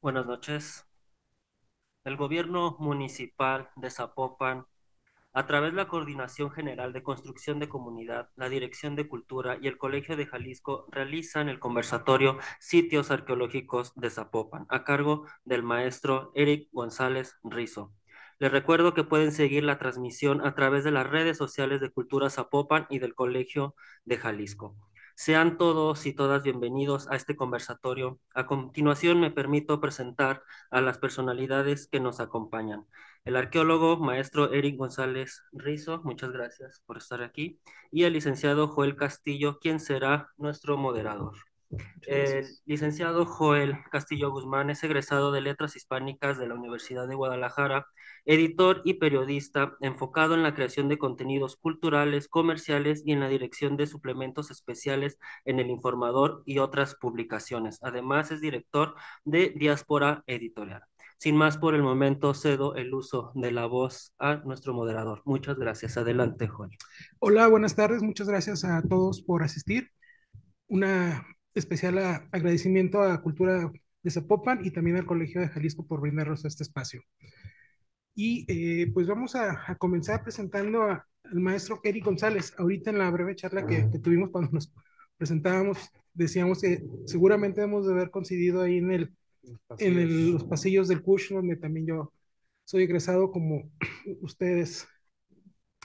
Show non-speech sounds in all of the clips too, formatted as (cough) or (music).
Buenas noches. El gobierno municipal de Zapopan, a través de la Coordinación General de Construcción de Comunidad, la Dirección de Cultura y el Colegio de Jalisco, realizan el conversatorio Sitios Arqueológicos de Zapopan, a cargo del maestro Eric González Rizo. Les recuerdo que pueden seguir la transmisión a través de las redes sociales de Cultura Zapopan y del Colegio de Jalisco. Sean todos y todas bienvenidos a este conversatorio. A continuación me permito presentar a las personalidades que nos acompañan. El arqueólogo maestro Eric González Rizo, muchas gracias por estar aquí, y el licenciado Joel Castillo, quien será nuestro moderador. El licenciado Joel Castillo Guzmán es egresado de Letras Hispánicas de la Universidad de Guadalajara editor y periodista enfocado en la creación de contenidos culturales, comerciales y en la dirección de suplementos especiales en El Informador y otras publicaciones. Además, es director de Diáspora Editorial. Sin más por el momento, cedo el uso de la voz a nuestro moderador. Muchas gracias. Adelante, Juan. Hola, buenas tardes. Muchas gracias a todos por asistir. Un especial agradecimiento a Cultura de Zapopan y también al Colegio de Jalisco por brindarnos este espacio. Y eh, pues vamos a, comenzar presentando al maestro Kerry González. Ahorita en la breve charla que, tuvimos cuando nos presentábamos, decíamos que seguramente hemos de haber coincidido ahí en, el, en los pasillos del CUSH, donde también yo soy egresado como (coughs) ustedes.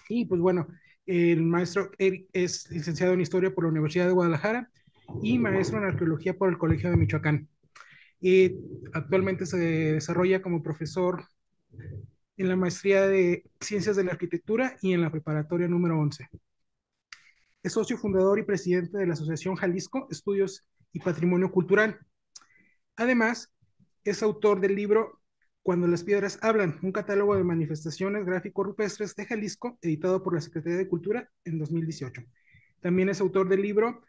Y pues bueno, el maestro Eric es licenciado en Historia por la Universidad de Guadalajara y maestro en Arqueología por el Colegio de Michoacán. Y eh, actualmente se desarrolla como profesor en la maestría de Ciencias de la Arquitectura y en la preparatoria número 11. Es socio fundador y presidente de la Asociación Jalisco Estudios y Patrimonio Cultural. Además, es autor del libro Cuando las piedras hablan, un catálogo de manifestaciones gráficos rupestres de Jalisco, editado por la Secretaría de Cultura en 2018. También es autor del libro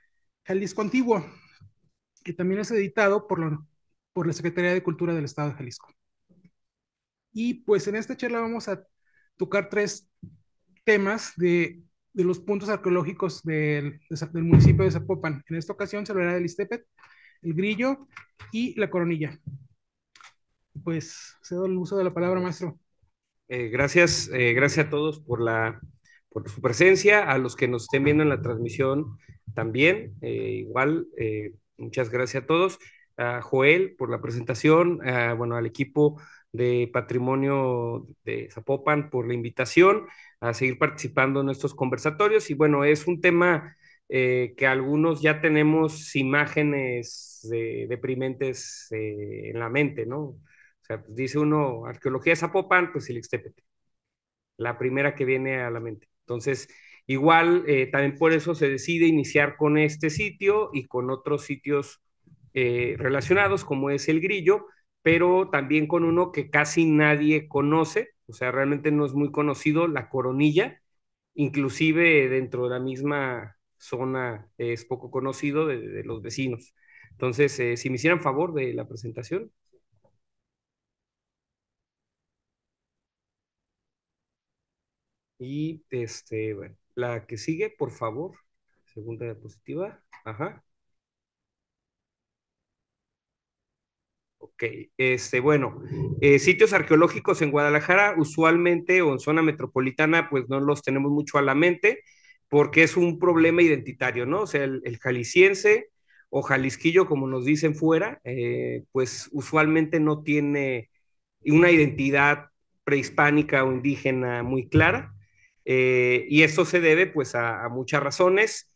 Jalisco Antiguo, que también es editado por la, por la Secretaría de Cultura del Estado de Jalisco. Y pues en esta charla vamos a tocar tres temas de, los puntos arqueológicos del, del, municipio de Zapopan. En esta ocasión se hablará del Istepet, el Grillo y la Coronilla. Pues cedo el uso de la palabra, maestro. Eh, gracias, eh, gracias a todos por, la, por su presencia, a los que nos estén viendo en la transmisión también, eh, igual, muchas gracias a todos, a Joel por la presentación, bueno, al equipo de Patrimonio de Zapopan por la invitación a seguir participando en estos conversatorios. Y bueno, es un tema eh, que algunos ya tenemos imágenes deprimentes eh, en la mente, ¿no? O sea, pues, dice uno, arqueología Zapopan, pues el extépete, la primera que viene a la mente. Entonces, igual, eh, también por eso se decide iniciar con este sitio y con otros sitios relacionados, como es el Grillo, pero también con uno que casi nadie conoce, o sea, realmente no es muy conocido, la coronilla, inclusive dentro de la misma zona es poco conocido de, los vecinos. Entonces, eh, si me hicieran favor de la presentación. Y este, la que sigue, por favor, segunda diapositiva. Ajá. Ok, este, bueno, eh, sitios arqueológicos en Guadalajara, usualmente o en zona metropolitana, pues no los tenemos mucho a la mente, porque es un problema identitario, ¿no? O sea, el, jalisciense o jalisquillo, como nos dicen fuera, eh, pues usualmente no tiene una identidad prehispánica o indígena muy clara, eh, y eso se debe pues a muchas razones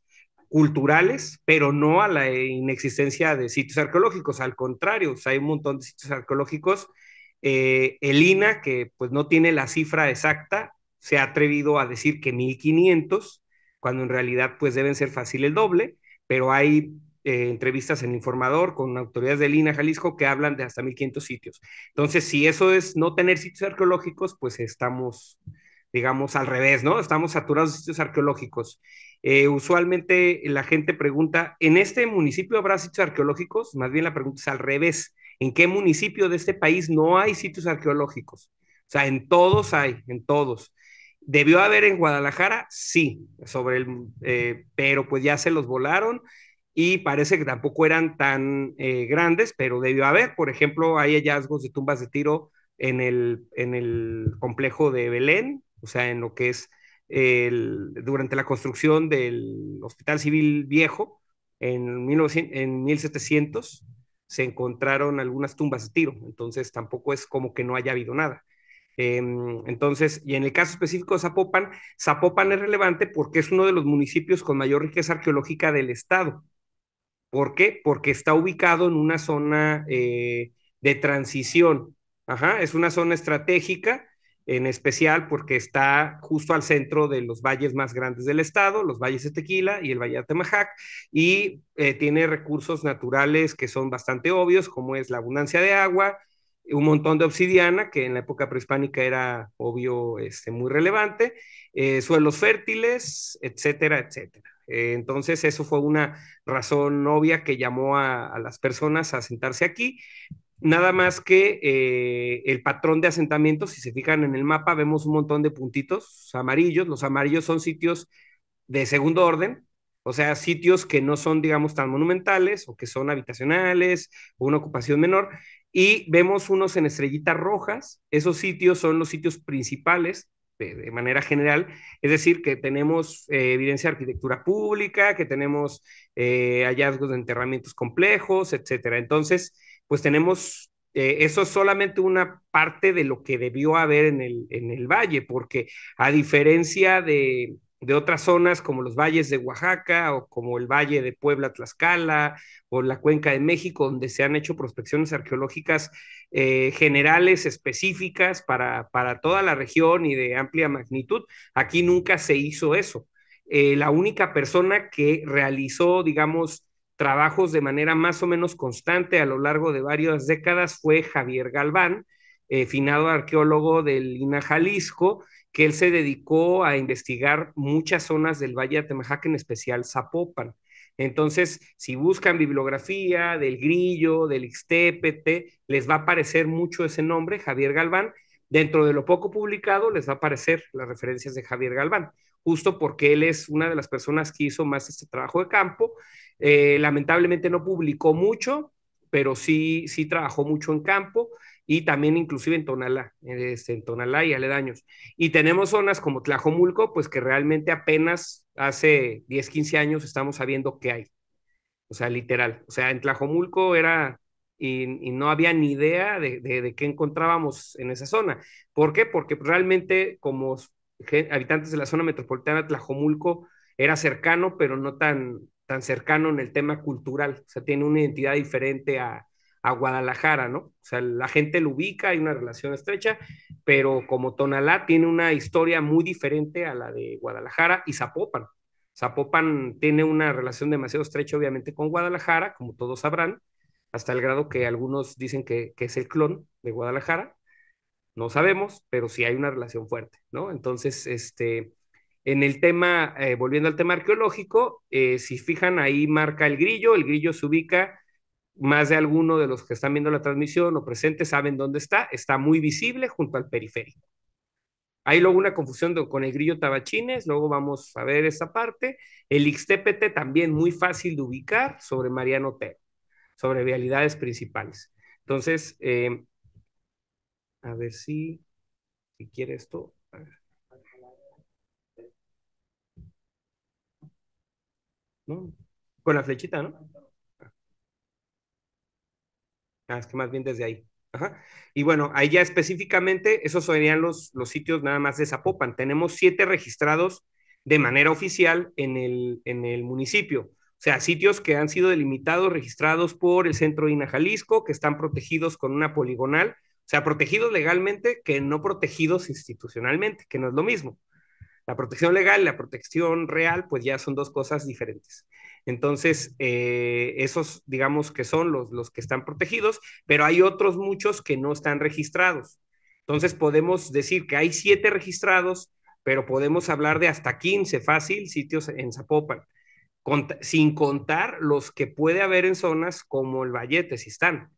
culturales, pero no a la inexistencia de sitios arqueológicos. Al contrario, hay un montón de sitios arqueológicos. Eh, el INA, que pues no tiene la cifra exacta, se ha atrevido a decir que 1500, cuando en realidad pues deben ser fácil el doble, pero hay eh, entrevistas en Informador con autoridades del INA Jalisco que hablan de hasta 1500 sitios. Entonces, si eso es no tener sitios arqueológicos, pues estamos, digamos, al revés, ¿no? Estamos saturados de sitios arqueológicos. Eh, usualmente la gente pregunta, ¿en este municipio habrá sitios arqueológicos? Más bien la pregunta es al revés, ¿en qué municipio de este país no hay sitios arqueológicos? O sea, en todos hay, en todos. ¿Debió haber en Guadalajara? Sí, sobre el, eh, pero pues ya se los volaron y parece que tampoco eran tan eh, grandes, pero debió haber. Por ejemplo, hay hallazgos de tumbas de tiro en el, en el complejo de Belén, o sea, en lo que es durante la construcción del Hospital Civil Viejo en, en 1700 se encontraron algunas tumbas de tiro, entonces tampoco es como que no haya habido nada. Em, entonces, y en el caso específico de Zapopan, Zapopan es relevante porque es uno de los municipios con mayor riqueza arqueológica del estado. ¿Por qué? Porque está ubicado en una zona eh, de transición. Ajá, es una zona estratégica en especial porque está justo al centro de los valles más grandes del estado, los valles de Tequila y el Valle de Temajac, y eh, tiene recursos naturales que son bastante obvios, como es la abundancia de agua, un montón de obsidiana, que en la época prehispánica era obvio, este, muy relevante, eh, suelos fértiles, etcétera, etcétera. entonces, eso fue una razón obvia que llamó a las personas a sentarse aquí, Nada más que eh, el patrón de asentamientos si se fijan en el mapa, vemos un montón de puntitos amarillos. Los amarillos son sitios de segundo orden, o sea, sitios que no son, digamos, tan monumentales o que son habitacionales o una ocupación menor. Y vemos unos en estrellitas rojas. Esos sitios son los sitios principales de, manera general. Es decir, que tenemos eh, evidencia de arquitectura pública, que tenemos eh, hallazgos de enterramientos complejos, etcétera. Entonces, pues tenemos eh, eso es solamente una parte de lo que debió haber en el, en el valle, porque a diferencia de, otras zonas como los valles de Oaxaca o como el valle de Puebla, Tlaxcala o la cuenca de México, donde se han hecho prospecciones arqueológicas eh, generales específicas para, para, toda la región y de amplia magnitud. Aquí nunca se hizo eso. Eh, la única persona que realizó, digamos, trabajos de manera más o menos constante a lo largo de varias décadas fue Javier Galván, eh, finado arqueólogo del inah Jalisco, que él se dedicó a investigar muchas zonas del Valle de Atemajac, en especial Zapopan. Entonces, si buscan bibliografía del Grillo, del Ixtépete, les va a aparecer mucho ese nombre, Javier Galván. Dentro de lo poco publicado, les va a aparecer las referencias de Javier Galván, justo porque él es una de las personas que hizo más este trabajo de campo eh, lamentablemente no publicó mucho, pero sí, sí trabajó mucho en campo y también inclusive en Tonalá, este, en Tonalá y aledaños. Y tenemos zonas como Tlajomulco, pues que realmente apenas hace 10, 15 años estamos sabiendo qué hay. O sea, literal. O sea, en Tlajomulco era y, no había ni idea de, de, de, qué encontrábamos en esa zona. ¿Por qué? Porque realmente como habitantes de la zona metropolitana, Tlajomulco era cercano, pero no tan, tan cercano en el tema cultural, o sea, tiene una identidad diferente a, Guadalajara, ¿no? O sea, la gente lo ubica, hay una relación estrecha, pero como Tonalá tiene una historia muy diferente a la de Guadalajara y Zapopan. Zapopan tiene una relación demasiado estrecha, obviamente, con Guadalajara, como todos sabrán, hasta el grado que algunos dicen que, que es el clon de Guadalajara. No sabemos, pero sí hay una relación fuerte, ¿no? Entonces, este, en el tema, eh, volviendo al tema arqueológico, eh, si fijan ahí marca el grillo, el grillo se ubica, más de alguno de los que están viendo la transmisión o presentes saben dónde está, está muy visible junto al periférico. Hay luego una confusión con el grillo tabachines, luego vamos a ver esa parte. El Ixtépete también muy fácil de ubicar sobre Mariano T, sobre vialidades principales. Entonces, eh, a ver si, si quiere esto. Con la flechita, ¿no? Ah, es que más bien desde ahí. Ajá. Y bueno, ahí ya específicamente, esos serían los, los sitios nada más de Zapopan. Tenemos siete registrados de manera oficial en el, en el municipio. O sea, sitios que han sido delimitados, registrados por el Centro INA Jalisco, que están protegidos con una poligonal, o sea, protegidos legalmente que no protegidos institucionalmente, que no es lo mismo. La protección legal y la protección real, pues ya son dos cosas diferentes. Entonces, eh, esos, digamos que son los, los que están protegidos, pero hay otros muchos que no están registrados. Entonces, podemos decir que hay siete registrados, pero podemos hablar de hasta 15 fácil sitios en Zapopan, sin contar los que puede haber en zonas como el Valle de Tezistán.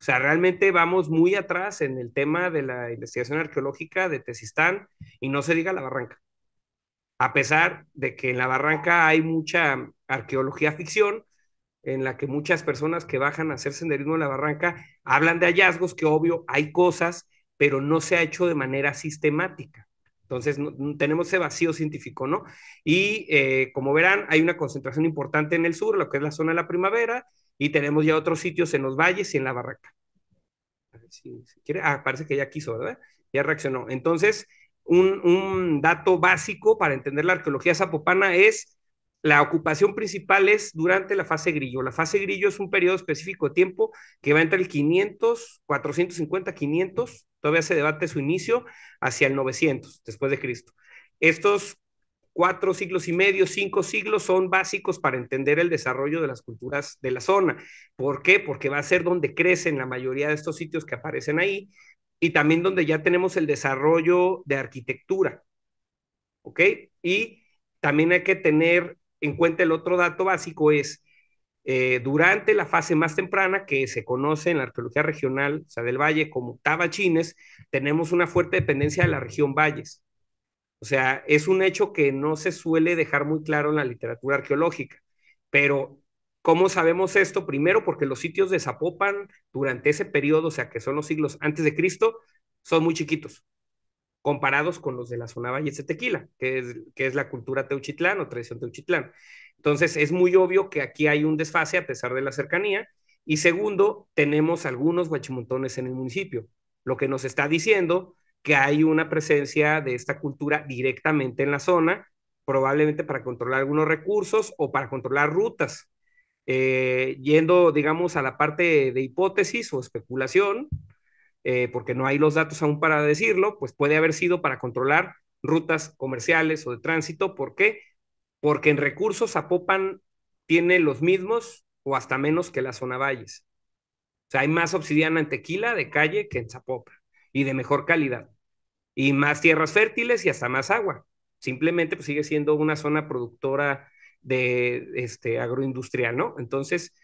O sea, realmente vamos muy atrás en el tema de la investigación arqueológica de Tezistán y no se diga la barranca a pesar de que en la barranca hay mucha arqueología ficción, en la que muchas personas que bajan a hacer senderismo en la barranca hablan de hallazgos, que obvio hay cosas, pero no se ha hecho de manera sistemática. Entonces, tenemos ese vacío científico, ¿no? Y eh, como verán, hay una concentración importante en el sur, lo que es la zona de la primavera, y tenemos ya otros sitios en los valles y en la barranca. Si, quiere. Ah, parece que ya quiso, ¿verdad? Ya reaccionó. Entonces, un, dato básico para entender la arqueología zapopana es la ocupación principal es durante la fase grillo. La fase grillo es un periodo específico de tiempo que va entre el 500, 450, 500, todavía se debate su inicio, hacia el 900 después de Cristo. Estos cuatro siglos y medio, cinco siglos son básicos para entender el desarrollo de las culturas de la zona. ¿Por qué? Porque va a ser donde crecen la mayoría de estos sitios que aparecen ahí y también donde ya tenemos el desarrollo de arquitectura. ¿Ok? Y también hay que tener en cuenta el otro dato básico es, eh, durante la fase más temprana que se conoce en la arqueología regional, o sea, del Valle como Tabachines, tenemos una fuerte dependencia de la región Valles. O sea, es un hecho que no se suele dejar muy claro en la literatura arqueológica, pero ¿Cómo sabemos esto? Primero, porque los sitios de Zapopan durante ese periodo, o sea, que son los siglos antes de Cristo, son muy chiquitos, comparados con los de la zona Valle de Tequila, que es, que es la cultura teuchitlán o tradición teuchitlán. Entonces, es muy obvio que aquí hay un desfase a pesar de la cercanía. Y segundo, tenemos algunos guachimontones en el municipio, lo que nos está diciendo que hay una presencia de esta cultura directamente en la zona, probablemente para controlar algunos recursos o para controlar rutas, eh, yendo, digamos, a la parte de hipótesis o especulación, eh, porque no hay los datos aún para decirlo, pues puede haber sido para controlar rutas comerciales o de tránsito. ¿Por qué? Porque en recursos Zapopan tiene los mismos o hasta menos que la zona valles. O sea, hay más obsidiana en tequila de calle que en Zapopan y de mejor calidad. Y más tierras fértiles y hasta más agua. Simplemente pues, sigue siendo una zona productora de este, agroindustrial, ¿no? Entonces,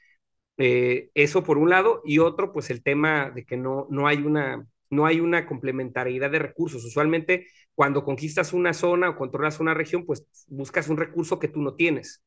eh, eso por un lado, y otro, pues el tema de que no, no, hay una, no hay una complementariedad de recursos. Usualmente, cuando conquistas una zona o controlas una región, pues buscas un recurso que tú no tienes.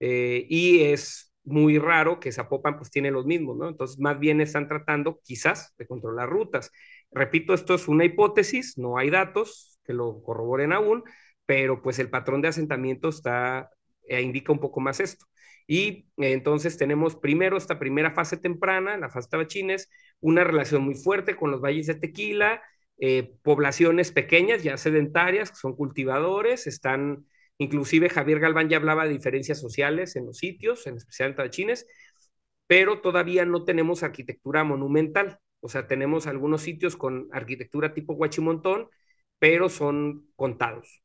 Eh, y es muy raro que Zapopan pues tiene los mismos, ¿no? Entonces, más bien están tratando quizás de controlar rutas. Repito, esto es una hipótesis, no hay datos que lo corroboren aún, pero pues el patrón de asentamiento está eh, indica un poco más esto. Y eh, entonces tenemos primero esta primera fase temprana, la fase tabachines, una relación muy fuerte con los valles de tequila, eh, poblaciones pequeñas, ya sedentarias, que son cultivadores, están, inclusive Javier Galván ya hablaba de diferencias sociales en los sitios, en especial en tabachines, pero todavía no tenemos arquitectura monumental, o sea, tenemos algunos sitios con arquitectura tipo guachimontón, pero son contados.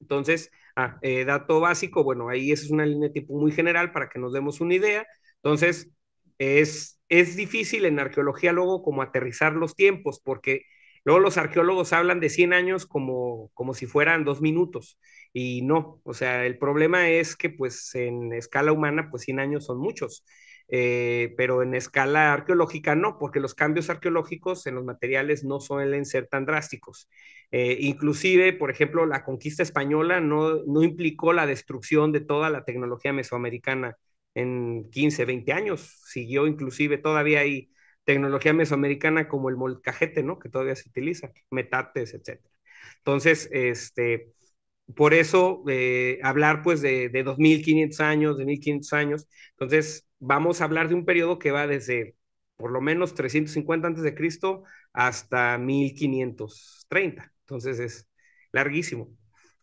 Entonces, Ah, eh, dato básico, bueno, ahí es una línea tipo muy general para que nos demos una idea. Entonces, es, es difícil en arqueología luego como aterrizar los tiempos, porque luego los arqueólogos hablan de 100 años como, como si fueran dos minutos, y no, o sea, el problema es que pues en escala humana, pues 100 años son muchos. Eh, pero en escala arqueológica no, porque los cambios arqueológicos en los materiales no suelen ser tan drásticos. Eh, inclusive, por ejemplo, la conquista española no, no implicó la destrucción de toda la tecnología mesoamericana en 15, 20 años, siguió inclusive, todavía hay tecnología mesoamericana como el molcajete, ¿no? Que todavía se utiliza, metates, etc. Entonces, este, por eso eh, hablar pues de, de 2.500 años, de 1.500 años, entonces vamos a hablar de un periodo que va desde por lo menos 350 antes de Cristo hasta 1530. Entonces es larguísimo.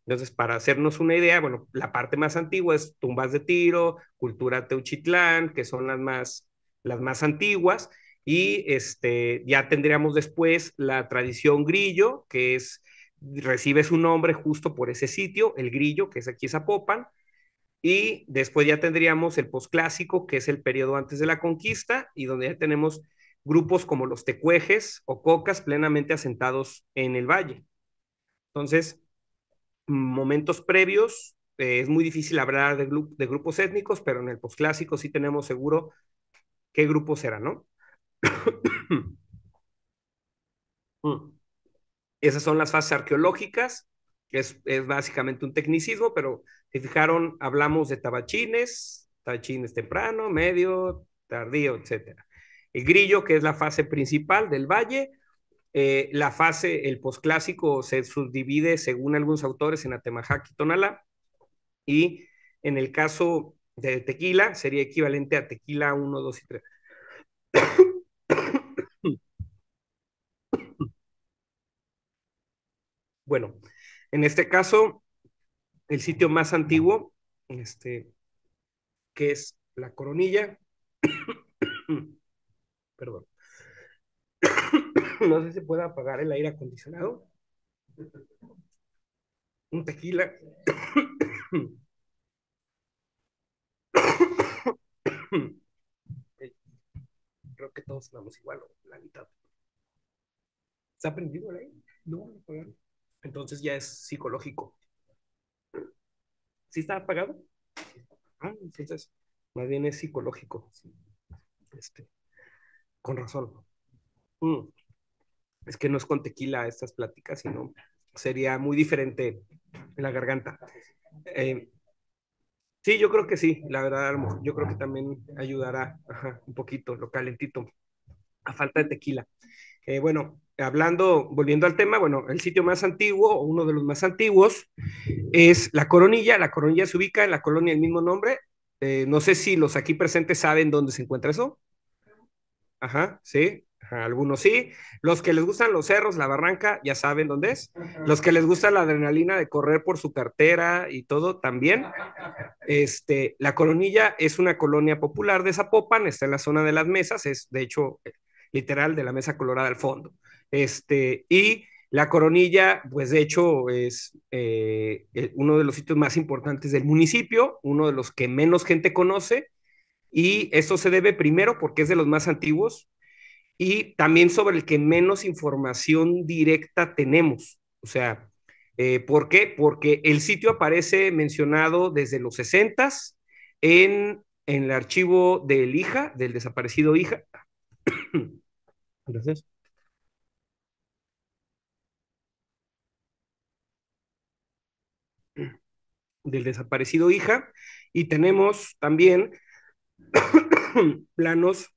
Entonces, para hacernos una idea, bueno, la parte más antigua es tumbas de tiro, cultura teuchitlán, que son las más, las más antiguas, y este, ya tendríamos después la tradición grillo, que es, recibe su nombre justo por ese sitio, el grillo, que es aquí Zapopan, y después ya tendríamos el posclásico, que es el periodo antes de la conquista, y donde ya tenemos grupos como los tecuejes o cocas plenamente asentados en el valle. Entonces, momentos previos, eh, es muy difícil hablar de, de, grupos étnicos, pero en el posclásico sí tenemos seguro qué grupos eran, ¿no? (coughs) Mm. Esas son las fases arqueológicas es, básicamente un tecnicismo, pero si fijaron, hablamos de tabachines, tabachines temprano, medio, tardío, etc. El grillo, que es la fase principal del valle, eh, la fase, el posclásico, se subdivide, según algunos autores, en Atemajá, y Tonalá, y en el caso de tequila, sería equivalente a tequila 1, 2 y 3. (coughs) Bueno, en este caso, el sitio más antiguo, este, que es la coronilla, (coughs) perdón, (coughs) no sé si puede apagar el aire acondicionado, un tequila. (coughs) Creo que todos estamos igual, la mitad. ¿Se ha prendido el aire? No, no no. Entonces ya es psicológico. ¿Sí está apagado? Ah, entonces, más bien es psicológico. Este, con razón. Mm. Es que no es con tequila estas pláticas, sino sería muy diferente la garganta. Eh, sí, yo creo que sí, la verdad, yo creo que también ayudará un poquito, lo calentito, a falta de tequila. Eh, bueno, hablando, volviendo al tema, bueno, el sitio más antiguo, o uno de los más antiguos, es La Coronilla. La Coronilla se ubica en la colonia del mismo nombre. Eh, no sé si los aquí presentes saben dónde se encuentra eso. Ajá, sí, algunos sí. Los que les gustan los cerros, la barranca, ya saben dónde es. Los que les gusta la adrenalina de correr por su cartera y todo, también. Este, la Coronilla es una colonia popular de Zapopan, está en la zona de las mesas, es de hecho literal de la mesa colorada al fondo. Este, y la Coronilla, pues de hecho es eh, eh, uno de los sitios más importantes del municipio, uno de los que menos gente conoce, y esto se debe primero porque es de los más antiguos y también sobre el que menos información directa tenemos. O sea, eh, ¿por qué? Porque el sitio aparece mencionado desde los 60 en, en el archivo del hija, del desaparecido hija. Gracias. del desaparecido hija y tenemos también (coughs) planos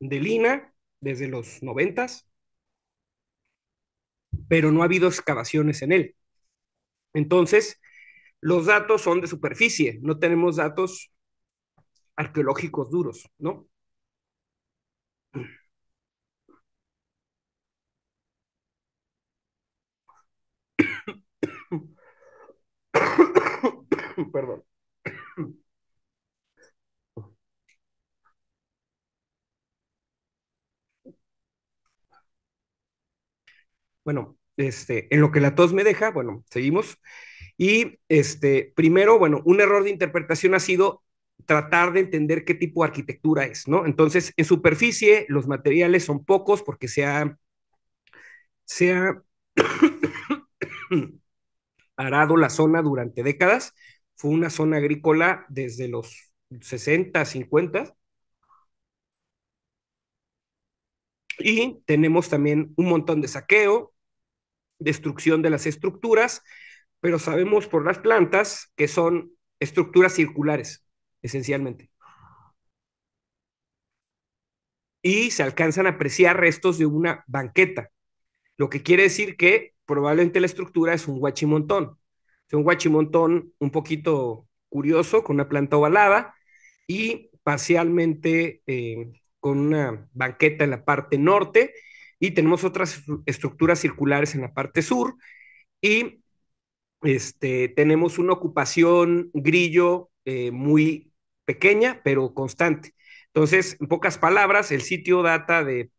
de Lina desde los noventas, pero no ha habido excavaciones en él. Entonces, los datos son de superficie, no tenemos datos arqueológicos duros, ¿no? (laughs) Perdón. Bueno, este, en lo que la tos me deja, bueno, seguimos. Y este, primero, bueno, un error de interpretación ha sido tratar de entender qué tipo de arquitectura es, ¿no? Entonces, en superficie, los materiales son pocos porque se ha, se ha (coughs) arado la zona durante décadas fue una zona agrícola desde los 60, 50. Y tenemos también un montón de saqueo, destrucción de las estructuras, pero sabemos por las plantas que son estructuras circulares, esencialmente. Y se alcanzan a apreciar restos de una banqueta, lo que quiere decir que probablemente la estructura es un guachimontón es un guachimontón un poquito curioso, con una planta ovalada y parcialmente eh, con una banqueta en la parte norte y tenemos otras estructuras circulares en la parte sur y este, tenemos una ocupación grillo eh, muy pequeña pero constante. Entonces, en pocas palabras, el sitio data de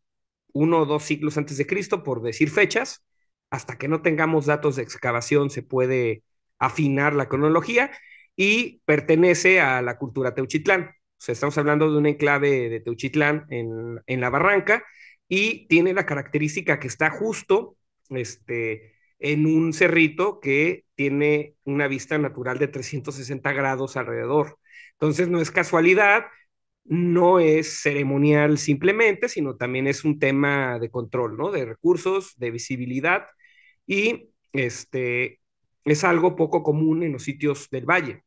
uno o dos siglos antes de Cristo, por decir fechas. Hasta que no tengamos datos de excavación se puede afinar la cronología y pertenece a la cultura teuchitlán. O sea, estamos hablando de un enclave de Teuchitlán en, la barranca y tiene la característica que está justo este, en un cerrito que tiene una vista natural de 360 grados alrededor. Entonces no es casualidad, no es ceremonial simplemente, sino también es un tema de control, ¿no? De recursos, de visibilidad y este es algo poco común en los sitios del valle.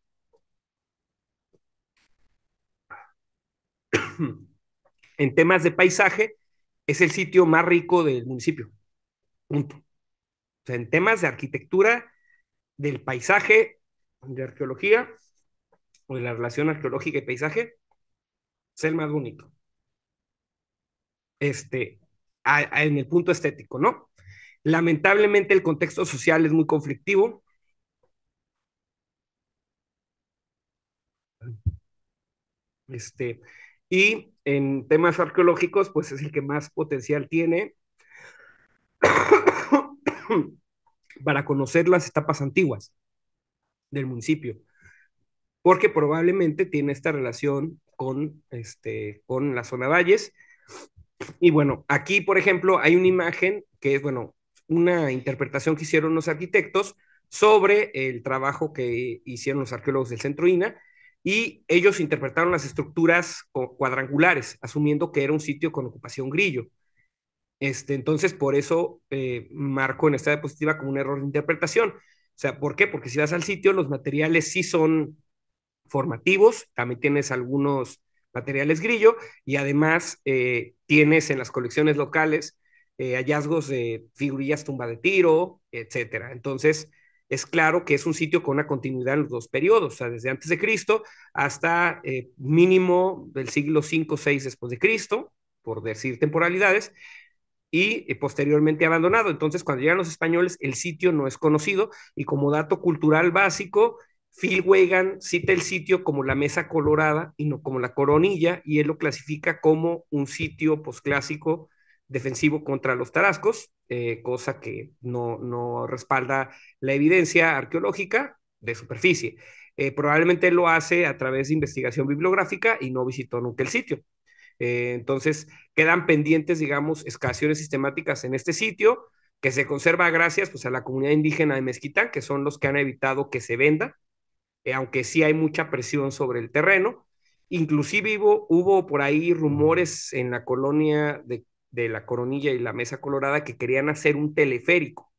(clears throat) en temas de paisaje, es el sitio más rico del municipio. Punto. O sea, en temas de arquitectura, del paisaje, de arqueología, o de la relación arqueológica y paisaje, es el más bonito. Este, en el punto estético, ¿no? Lamentablemente el contexto social es muy conflictivo. Este, y en temas arqueológicos, pues es el que más potencial tiene (coughs) para conocer las etapas antiguas del municipio, porque probablemente tiene esta relación con, este, con la zona valles. Y bueno, aquí, por ejemplo, hay una imagen que es, bueno, una interpretación que hicieron los arquitectos sobre el trabajo que hicieron los arqueólogos del centro INA y ellos interpretaron las estructuras cuadrangulares, asumiendo que era un sitio con ocupación grillo. Este, entonces, por eso eh, marco en esta diapositiva como un error de interpretación. O sea, ¿por qué? Porque si vas al sitio, los materiales sí son formativos, también tienes algunos materiales grillo y además eh, tienes en las colecciones locales eh, hallazgos de figurillas tumba de tiro, etcétera. Entonces, es claro que es un sitio con una continuidad en los dos periodos, o sea, desde antes de Cristo hasta eh, mínimo del siglo o VI después de Cristo, por decir temporalidades, y eh, posteriormente abandonado. Entonces, cuando llegan los españoles, el sitio no es conocido y como dato cultural básico, Phil Wegan cita el sitio como la Mesa Colorada y no como la Coronilla y él lo clasifica como un sitio posclásico defensivo contra los tarascos, eh, cosa que no, respalda la evidencia arqueológica de superficie. Eh, probablemente lo hace a través de investigación bibliográfica y no visitó nunca el sitio. Eh, entonces, quedan pendientes, digamos, escasiones sistemáticas en este sitio, que se conserva gracias pues, a la comunidad indígena de Mezquitán, que son los que han evitado que se venda, aunque sí hay mucha presión sobre el terreno. Inclusive hubo, hubo por ahí rumores en la colonia de de la Coronilla y la Mesa Colorada que querían hacer un teleférico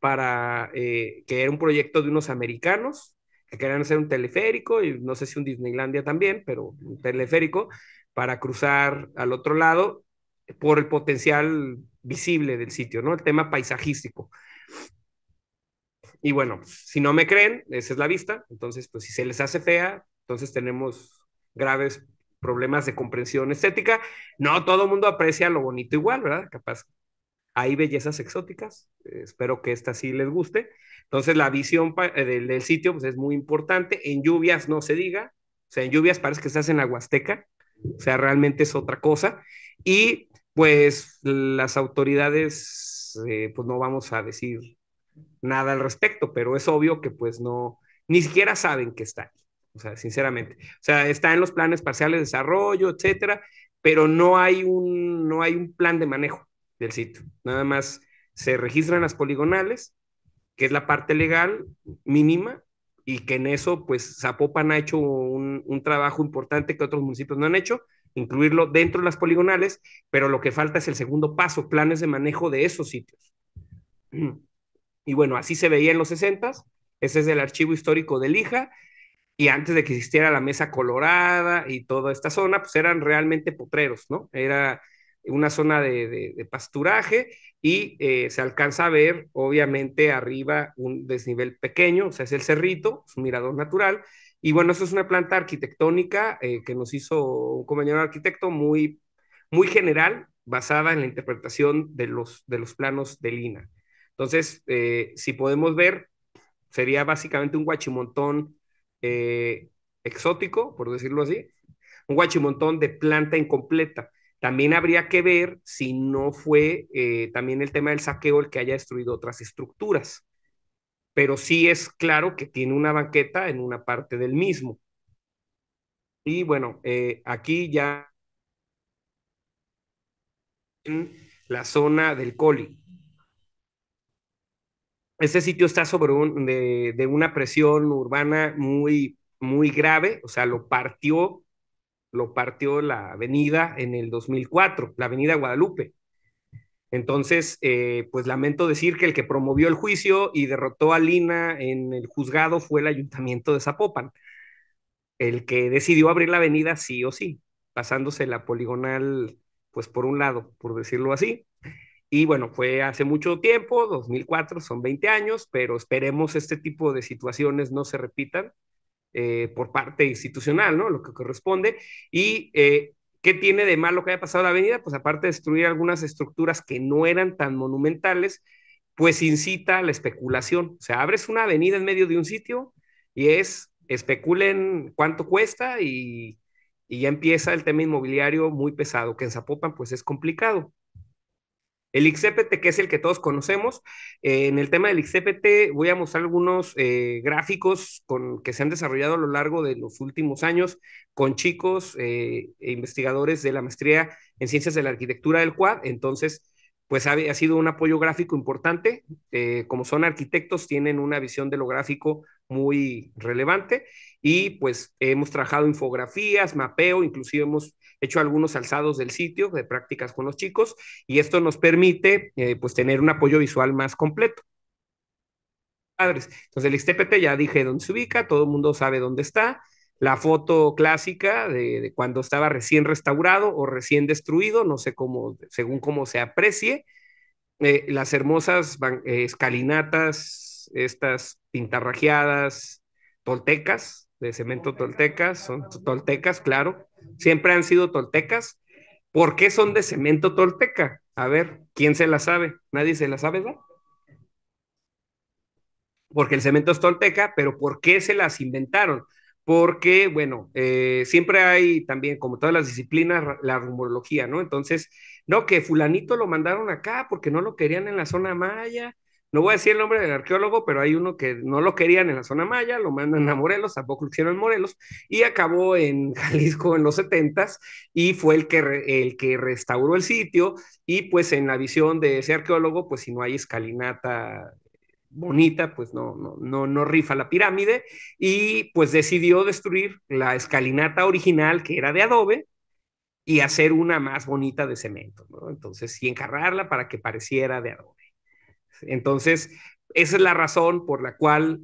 para eh, que era un proyecto de unos americanos que querían hacer un teleférico y no sé si un Disneylandia también, pero un teleférico para cruzar al otro lado por el potencial visible del sitio, ¿no? El tema paisajístico. Y bueno, si no me creen, esa es la vista, entonces pues si se les hace fea, entonces tenemos graves problemas de comprensión estética. No todo el mundo aprecia lo bonito igual, ¿verdad? Capaz. Hay bellezas exóticas, eh, espero que esta sí les guste. Entonces la visión eh, del, sitio pues, es muy importante. En lluvias no se diga, o sea, en lluvias parece que estás en la Huasteca, o sea, realmente es otra cosa. Y pues las autoridades, eh, pues no vamos a decir nada al respecto, pero es obvio que pues no, ni siquiera saben que está o sea, sinceramente. O sea, está en los planes parciales de desarrollo, etcétera, pero no hay un, no hay un plan de manejo del sitio. Nada más se registran las poligonales, que es la parte legal mínima, y que en eso, pues Zapopan ha hecho un, trabajo importante que otros municipios no han hecho, incluirlo dentro de las poligonales, pero lo que falta es el segundo paso, planes de manejo de esos sitios. (clears throat) Y bueno, así se veía en los 60, ese es el archivo histórico de Lija, y antes de que existiera la mesa colorada y toda esta zona, pues eran realmente potreros, ¿no? Era una zona de, pasturaje y eh, se alcanza a ver, obviamente, arriba un desnivel pequeño, o sea, es el cerrito, es mirador natural. Y bueno, eso es una planta arquitectónica eh, que nos hizo un compañero arquitecto muy, muy general, basada en la interpretación de los, de los planos de Lina. Entonces, eh, si podemos ver, sería básicamente un guachimontón eh, exótico, por decirlo así, un guachimontón de planta incompleta. También habría que ver si no fue eh, también el tema del saqueo el que haya destruido otras estructuras. Pero sí es claro que tiene una banqueta en una parte del mismo. Y bueno, eh, aquí ya en la zona del Coli. Este sitio está sobre un, de, una presión urbana muy, muy grave, o sea, lo partió, lo partió la avenida en el 2004, la avenida Guadalupe. Entonces, eh, pues lamento decir que el que promovió el juicio y derrotó a Lina en el juzgado fue el ayuntamiento de Zapopan, el que decidió abrir la avenida sí o sí, pasándose la poligonal, pues por un lado, por decirlo así, y bueno, fue hace mucho tiempo, 2004, son 20 años, pero esperemos este tipo de situaciones no se repitan eh, por parte institucional, ¿no? Lo que corresponde. Y eh, ¿Qué tiene de malo que haya pasado la avenida? Pues aparte de destruir algunas estructuras que no eran tan monumentales, pues incita a la especulación. O sea, abres una avenida en medio de un sitio y es, especulen cuánto cuesta y, y ya empieza el tema inmobiliario muy pesado, que en Zapopan pues es complicado. El XCPT, que es el que todos conocemos. Eh, en el tema del XCPT voy a mostrar algunos eh, gráficos con, que se han desarrollado a lo largo de los últimos años con chicos eh, e investigadores de la maestría en ciencias de la arquitectura del CUAD. Entonces, pues ha, sido un apoyo gráfico importante. Eh, como son arquitectos, tienen una visión de lo gráfico muy relevante y pues hemos trabajado infografías, mapeo, inclusive hemos hecho algunos alzados del sitio de prácticas con los chicos y esto nos permite eh, pues tener un apoyo visual más completo. Entonces el XTPT ya dije dónde se ubica, todo el mundo sabe dónde está, la foto clásica de, cuando estaba recién restaurado o recién destruido, no sé cómo, según cómo se aprecie, eh, las hermosas eh, escalinatas, estas pintarrajeadas, toltecas, de cemento toltecas, son toltecas, claro, siempre han sido toltecas. ¿Por qué son de cemento tolteca? A ver, ¿quién se la sabe? Nadie se la sabe, ¿no? Porque el cemento es tolteca, pero ¿por qué se las inventaron? porque, bueno, eh, siempre hay también, como todas las disciplinas, la rumorología, ¿no? Entonces, no, que fulanito lo mandaron acá porque no lo querían en la zona maya. No voy a decir el nombre del arqueólogo, pero hay uno que no lo querían en la zona maya, lo mandan a Morelos, tampoco lo hicieron en Morelos, y acabó en (laughs) Jalisco en los 70s y fue el que, el que restauró el sitio. Y pues en la visión de ese arqueólogo, pues si no hay escalinata bonita, pues no, no, no, no rifa la pirámide, y pues decidió destruir la escalinata original que era de adobe y hacer una más bonita de cemento, Entonces, y encarrarla para que pareciera de adobe. Entonces, esa es la razón por la cual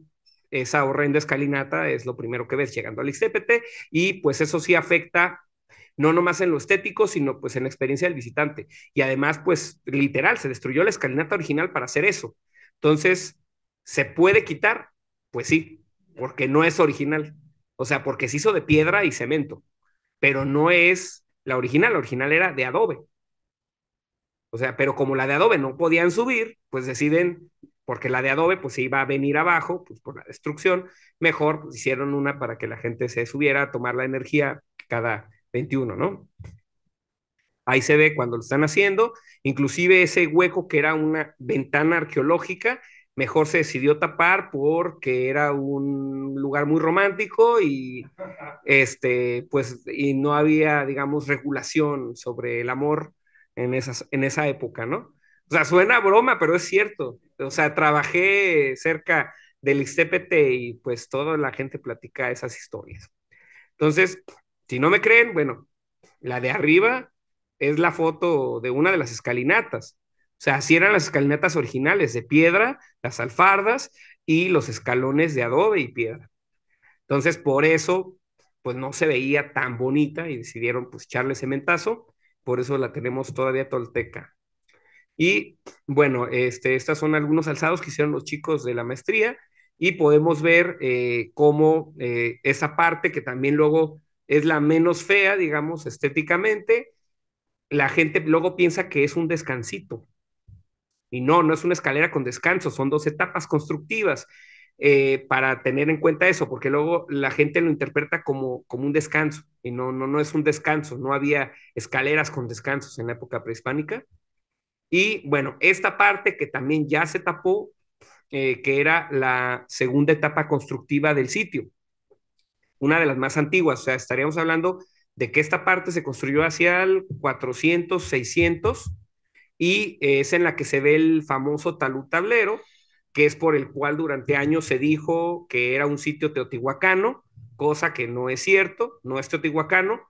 esa horrenda escalinata es lo primero que ves llegando al Ixtépete, y pues eso sí afecta no nomás en lo estético, sino pues en la experiencia del visitante. Y además, pues literal, se destruyó la escalinata original para hacer eso. Entonces, ¿se puede quitar? Pues sí, porque no es original. O sea, porque se hizo de piedra y cemento, pero no es la original, la original era de adobe. O sea, pero como la de adobe no podían subir, pues deciden, porque la de adobe pues se iba a venir abajo, pues por la destrucción, mejor pues, hicieron una para que la gente se subiera a tomar la energía cada 21, ¿no? Ahí se ve cuando lo están haciendo, inclusive ese hueco que era una ventana arqueológica, mejor se decidió tapar porque era un lugar muy romántico y este pues y no había digamos regulación sobre el amor en esas en esa época, ¿no? O sea, suena broma, pero es cierto. O sea, trabajé cerca del Ixtépete y pues toda la gente platica esas historias. Entonces, si no me creen, bueno, la de arriba es la foto de una de las escalinatas. O sea, así eran las escalinatas originales, de piedra, las alfardas y los escalones de adobe y piedra. Entonces, por eso, pues no se veía tan bonita y decidieron pues echarle cementazo, por eso la tenemos todavía tolteca. Y bueno, este, estas son algunos alzados que hicieron los chicos de la maestría y podemos ver eh, cómo eh, esa parte que también luego es la menos fea, digamos, estéticamente, la gente luego piensa que es un descansito. Y no, no es una escalera con descanso, son dos etapas constructivas eh, para tener en cuenta eso, porque luego la gente lo interpreta como, como un descanso, y no, no, no es un descanso, no había escaleras con descansos en la época prehispánica. Y bueno, esta parte que también ya se tapó, eh, que era la segunda etapa constructiva del sitio, una de las más antiguas, o sea, estaríamos hablando de que esta parte se construyó hacia el 400, 600 y es en la que se ve el famoso talud tablero, que es por el cual durante años se dijo que era un sitio teotihuacano, cosa que no es cierto, no es teotihuacano.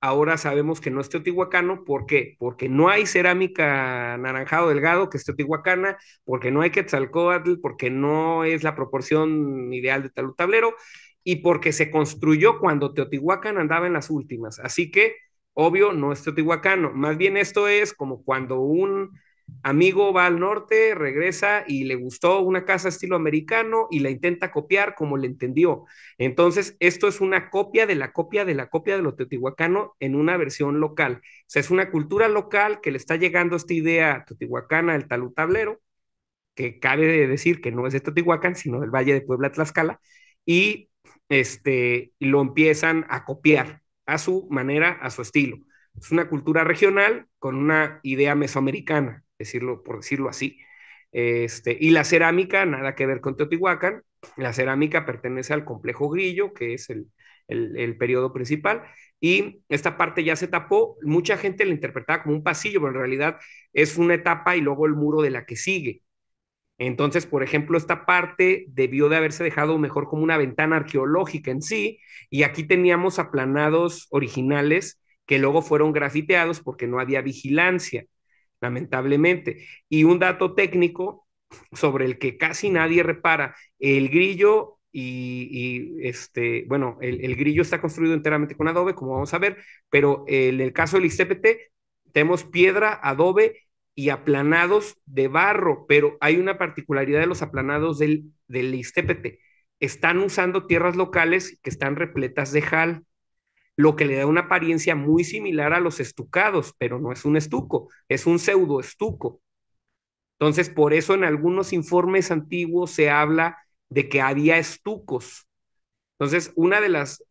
Ahora sabemos que no es teotihuacano, ¿por qué? Porque no hay cerámica naranjado delgado que es teotihuacana, porque no hay quetzalcóatl, porque no es la proporción ideal de talud tablero, y porque se construyó cuando Teotihuacán andaba en las últimas. Así que, obvio, no es teotihuacano. Más bien esto es como cuando un amigo va al norte, regresa y le gustó una casa estilo americano y la intenta copiar como le entendió. Entonces, esto es una copia de la copia de la copia de lo teotihuacano en una versión local. O sea, es una cultura local que le está llegando esta idea teotihuacana el talud tablero, que cabe decir que no es de Teotihuacán, sino del Valle de Puebla, Tlaxcala, y este, lo empiezan a copiar a su manera, a su estilo. Es una cultura regional con una idea mesoamericana, decirlo, por decirlo así. Este, y la cerámica, nada que ver con Teotihuacán, la cerámica pertenece al complejo grillo, que es el, el, el, periodo principal, y esta parte ya se tapó, mucha gente la interpretaba como un pasillo, pero en realidad es una etapa y luego el muro de la que sigue. Entonces, por ejemplo, esta parte debió de haberse dejado mejor como una ventana arqueológica en sí, y aquí teníamos aplanados originales que luego fueron grafiteados porque no había vigilancia, lamentablemente. Y un dato técnico sobre el que casi nadie repara, el grillo y, este, bueno, el, grillo está construido enteramente con adobe, como vamos a ver, pero en el caso del ICPT tenemos piedra, adobe y aplanados de barro, pero hay una particularidad de los aplanados del, del Istépete. Están usando tierras locales que están repletas de jal, lo que le da una apariencia muy similar a los estucados, pero no es un estuco, es un pseudo estuco. Entonces, por eso en algunos informes antiguos se habla de que había estucos. Entonces, una de las,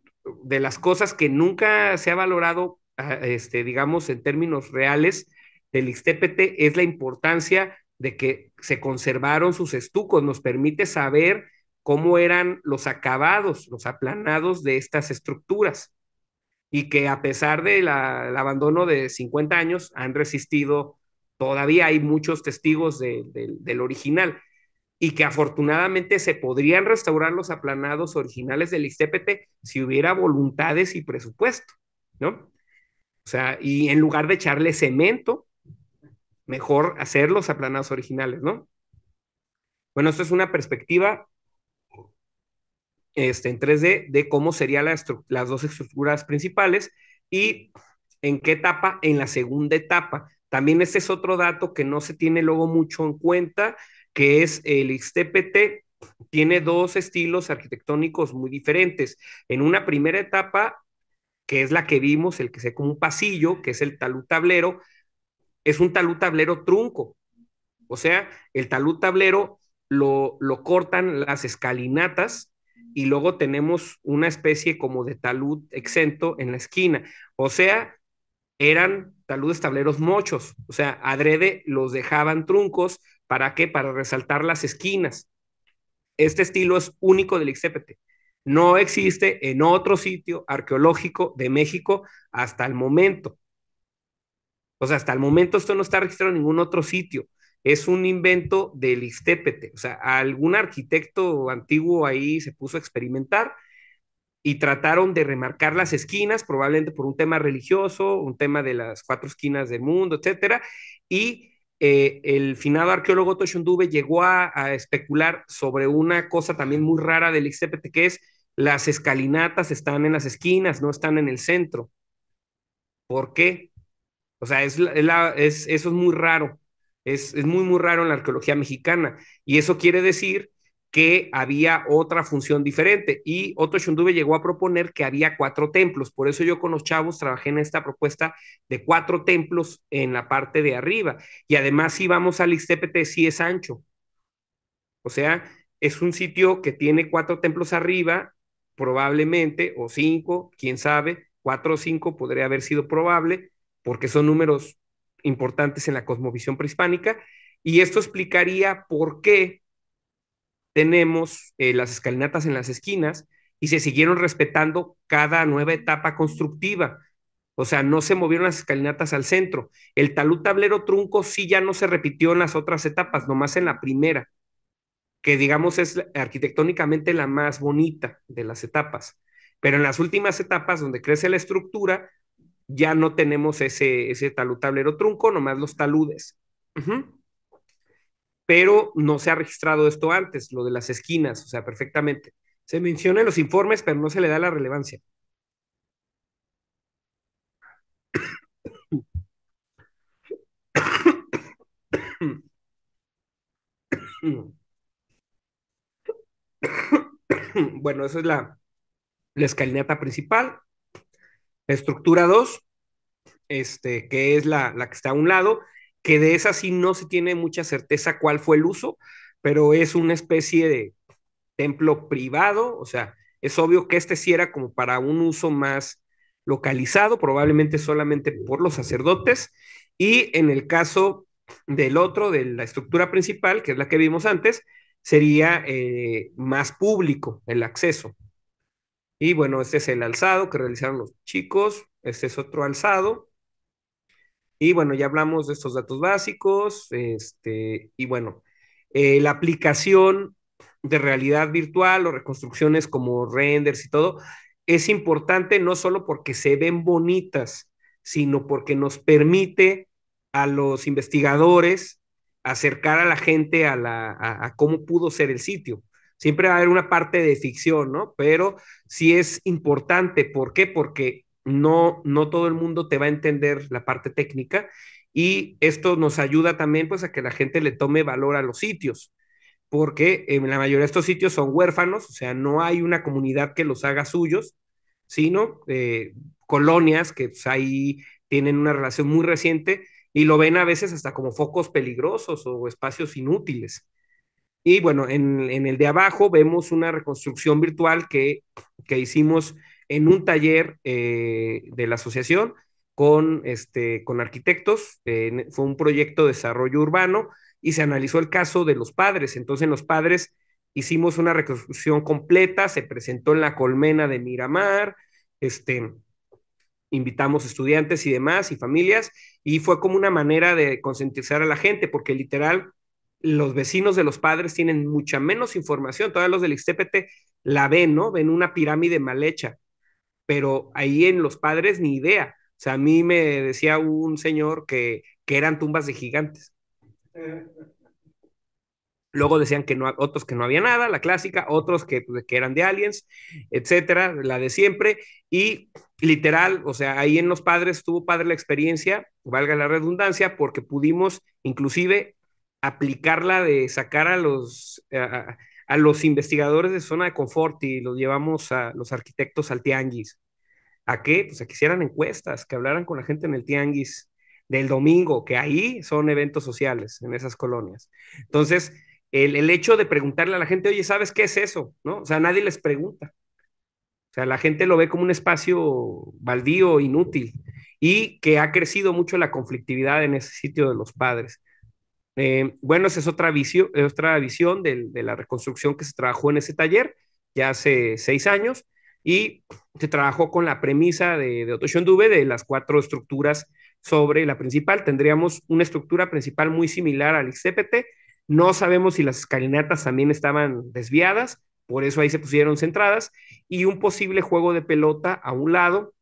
de las cosas que nunca se ha valorado, ah, este, digamos, en términos reales, del Ixtépete es la importancia de que se conservaron sus estucos, nos permite saber cómo eran los acabados, los aplanados de estas estructuras y que a pesar del abandono de 50 años han resistido, todavía hay muchos testigos del original y que afortunadamente se podrían restaurar los aplanados originales del Ixtépete si hubiera voluntades y presupuesto, ¿no? O sea, y en lugar de echarle cemento, mejor hacer los aplanados originales, ¿no? Bueno, esto es una perspectiva este, en 3D de cómo serían las dos estructuras principales y en qué etapa, en la segunda etapa. También este es otro dato que no se tiene luego mucho en cuenta, que es el XTPT, tiene dos estilos arquitectónicos muy diferentes. En una primera etapa, que es la que vimos, el que se como un pasillo, que es el talud tablero, es un talud tablero trunco. O sea, el talud tablero lo, cortan las escalinatas y luego tenemos una especie como de talud exento en la esquina. O sea, eran taludes tableros mochos. O sea, adrede los dejaban truncos. ¿Para qué? Para resaltar las esquinas. Este estilo es único del Ixtepete, No existe en otro sitio arqueológico de México hasta el momento. O sea, hasta el momento esto no está registrado en ningún otro sitio. Es un invento del Istépete. O sea, algún arquitecto antiguo ahí se puso a experimentar y trataron de remarcar las esquinas, probablemente por un tema religioso, un tema de las cuatro esquinas del mundo, etcétera. Y eh, el finado arqueólogo Toshundube llegó a, especular sobre una cosa también muy rara del Ixtépete, que es las escalinatas están en las esquinas, no están en el centro. ¿Por qué? O sea, es, es, eso es muy raro. Es, muy, muy raro en la arqueología mexicana. Y eso quiere decir que había otra función diferente. Y Otto Shundube llegó a proponer que había cuatro templos. Por eso yo con los chavos trabajé en esta propuesta de cuatro templos en la parte de arriba. Y además, si vamos al Ixtepete sí es ancho. O sea, es un sitio que tiene cuatro templos arriba, probablemente, o cinco, quién sabe, cuatro o cinco podría haber sido probable, porque son números importantes en la cosmovisión prehispánica, y esto explicaría por qué tenemos eh, las escalinatas en las esquinas y se siguieron respetando cada nueva etapa constructiva. O sea, no se movieron las escalinatas al centro. El talud tablero trunco sí ya no se repitió en las otras etapas, nomás en la primera, que digamos es arquitectónicamente la más bonita de las etapas. Pero en las últimas etapas, donde crece la estructura, ya no tenemos ese, ese tablero trunco, nomás los taludes. Pero no se ha registrado esto antes, lo de las esquinas, o sea, perfectamente. Se menciona en los informes, pero no se le da la relevancia. Bueno, esa es la, la escalinata principal. Estructura 2, este, que es la, que está a un lado, que de esa sí no se tiene mucha certeza cuál fue el uso, pero es una especie de templo privado, o sea, es obvio que este sí era como para un uso más localizado, probablemente solamente por los sacerdotes, y en el caso del otro, de la estructura principal, que es la que vimos antes, sería eh, más público el acceso. Y bueno, este es el alzado que realizaron los chicos, este es otro alzado. Y bueno, ya hablamos de estos datos básicos, este, y bueno, eh, la aplicación de realidad virtual o reconstrucciones como renders y todo, es importante no solo porque se ven bonitas, sino porque nos permite a los investigadores acercar a la gente a, la, a cómo pudo ser el sitio. Siempre va a haber una parte de ficción, ¿no? Pero sí es importante. ¿Por qué? Porque no, no todo el mundo te va a entender la parte técnica y esto nos ayuda también pues a que la gente le tome valor a los sitios porque en la mayoría de estos sitios son huérfanos, o sea, no hay una comunidad que los haga suyos, sino eh, colonias que pues, ahí tienen una relación muy reciente y lo ven a veces hasta como focos peligrosos o espacios inútiles. Y bueno, en, el de abajo vemos una reconstrucción virtual que, hicimos en un taller eh, de la asociación con, este, con arquitectos. fue un proyecto de desarrollo urbano y se analizó el caso de los padres. Entonces, los padres hicimos una reconstrucción completa, se presentó en la colmena de Miramar, este, invitamos estudiantes y demás y familias, y fue como una manera de concientizar a la gente, porque literal los vecinos de los padres tienen mucha menos información. Todavía los del Ixtépete la ven, ¿no? Ven una pirámide mal hecha, pero ahí en los padres ni idea. O sea, a mí me decía un señor que, eran tumbas de gigantes. Luego decían que no, otros que no había nada, la clásica, otros que, pues, que eran de aliens, etcétera, la de siempre. Y literal, o sea, ahí en los padres tuvo padre la experiencia, valga la redundancia, porque pudimos inclusive aplicarla de sacar a los, eh, a, los investigadores de zona de confort y los llevamos a los arquitectos al tianguis. ¿A qué? Pues a que hicieran encuestas, que hablaran con la gente en el tianguis del domingo, que ahí son eventos sociales en esas colonias. Entonces, el, hecho de preguntarle a la gente, oye, ¿sabes qué es eso? ¿No? O sea, nadie les pregunta. O sea, la gente lo ve como un espacio baldío, inútil, y que ha crecido mucho la conflictividad en ese sitio de los padres. Eh, bueno, esa es otra, eh, otra visión de, la reconstrucción que se trabajó en ese taller ya hace seis años y se trabajó con la premisa de, de Otto de las cuatro estructuras sobre la principal. Tendríamos una estructura principal muy similar al ICPT. No sabemos si las escalinatas también estaban desviadas, por eso ahí se pusieron centradas, y un posible juego de pelota a un lado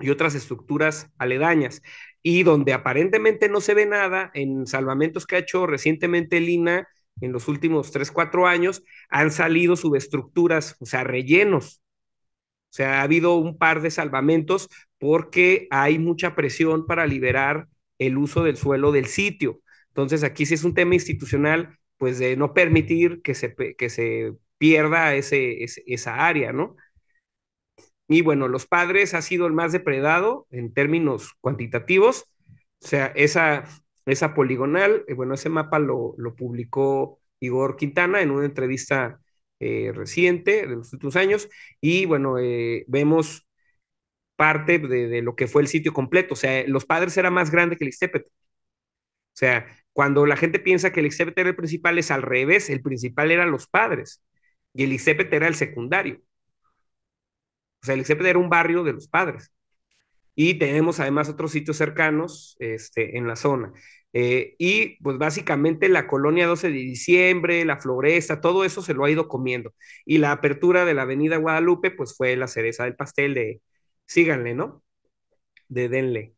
y otras estructuras aledañas y donde aparentemente no se ve nada, en salvamentos que ha hecho recientemente Lina en los últimos 3, 4 años, han salido subestructuras, o sea, rellenos. O sea, ha habido un par de salvamentos porque hay mucha presión para liberar el uso del suelo del sitio. Entonces, aquí sí es un tema institucional, pues de no permitir que se, que se pierda esa área, ¿no? Y bueno, los padres ha sido el más depredado en términos cuantitativos. O sea, esa, esa poligonal, eh, bueno, ese mapa lo, publicó Igor Quintana en una entrevista eh, reciente de los últimos años. Y bueno, eh, vemos parte de, lo que fue el sitio completo. O sea, los padres era más grande que el Ixtépetl. O sea, cuando la gente piensa que el Ixtépetl era el principal, es al revés. El principal eran los padres y el Ixtépetl era el secundario. O sea, el era un barrio de los padres. Y tenemos además otros sitios cercanos este, en la zona. Eh, y pues básicamente la colonia 12 de diciembre, la floresta, todo eso se lo ha ido comiendo. Y la apertura de la avenida Guadalupe, pues fue la cereza del pastel de síganle, ¿no? De denle.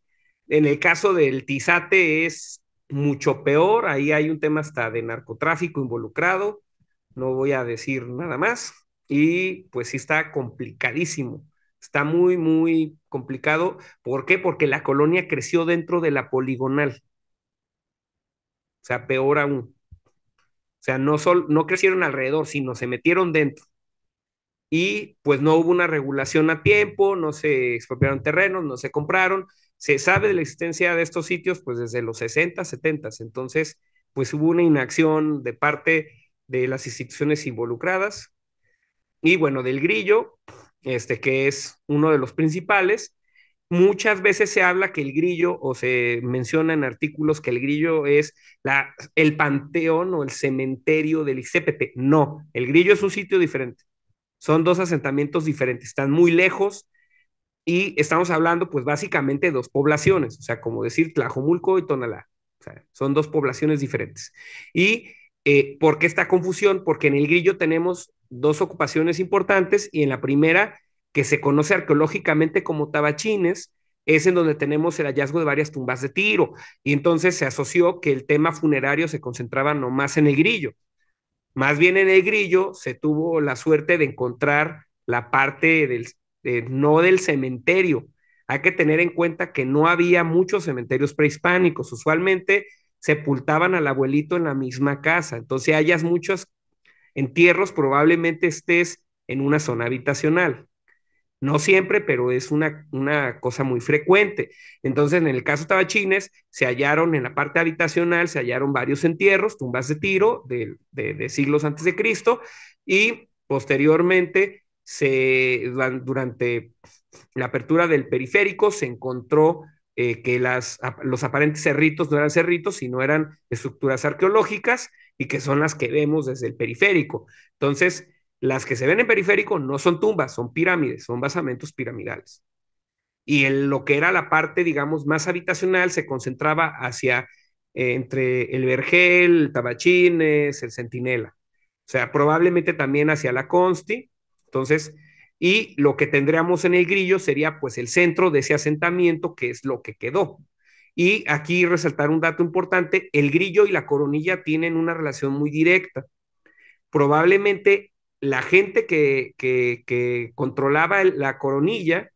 En el caso del Tizate es mucho peor, ahí hay un tema hasta de narcotráfico involucrado, no voy a decir nada más y pues sí está complicadísimo. Está muy, muy complicado. ¿Por qué? Porque la colonia creció dentro de la poligonal. O sea, peor aún. O sea, no, no crecieron alrededor, sino se metieron dentro. Y pues no hubo una regulación a tiempo, no se expropiaron terrenos, no se compraron. Se sabe de la existencia de estos sitios pues desde los 60, 70. Entonces, pues hubo una inacción de parte de las instituciones involucradas y bueno, del grillo, este que es uno de los principales, muchas veces se habla que el grillo o se menciona en artículos que el grillo es la, el panteón o el cementerio del ICPP. No, el grillo es un sitio diferente. Son dos asentamientos diferentes, están muy lejos y estamos hablando pues básicamente de dos poblaciones, o sea, como decir Tlajomulco y Tonalá. O sea, son dos poblaciones diferentes. ¿Y eh, por qué esta confusión? Porque en el grillo tenemos dos ocupaciones importantes y en la primera, que se conoce arqueológicamente como Tabachines, es en donde tenemos el hallazgo de varias tumbas de tiro. Y entonces se asoció que el tema funerario se concentraba no más en el grillo. Más bien en el grillo se tuvo la suerte de encontrar la parte del, eh, no del cementerio. Hay que tener en cuenta que no había muchos cementerios prehispánicos. Usualmente sepultaban al abuelito en la misma casa. Entonces hayas muchas entierros, probablemente estés en una zona habitacional. No siempre, pero es una, una cosa muy frecuente. Entonces, en el caso de Tabachines, se hallaron en la parte habitacional, se hallaron varios entierros, tumbas de tiro de, siglos antes de Cristo, y posteriormente, se, durante la apertura del periférico, se encontró eh, que las, los aparentes cerritos no eran cerritos, sino eran estructuras arqueológicas, y que son las que vemos desde el periférico. Entonces, las que se ven en periférico no son tumbas, son pirámides, son basamentos piramidales. Y en lo que era la parte, digamos, más habitacional se concentraba hacia eh, entre el Vergel, Tabachines, el Centinela. O sea, probablemente también hacia la Consti. Entonces, y lo que tendríamos en el grillo sería pues el centro de ese asentamiento que es lo que quedó. Y aquí resaltar un dato importante, el grillo y la coronilla tienen una relación muy directa. Probablemente la gente que, que, controlaba la coronilla,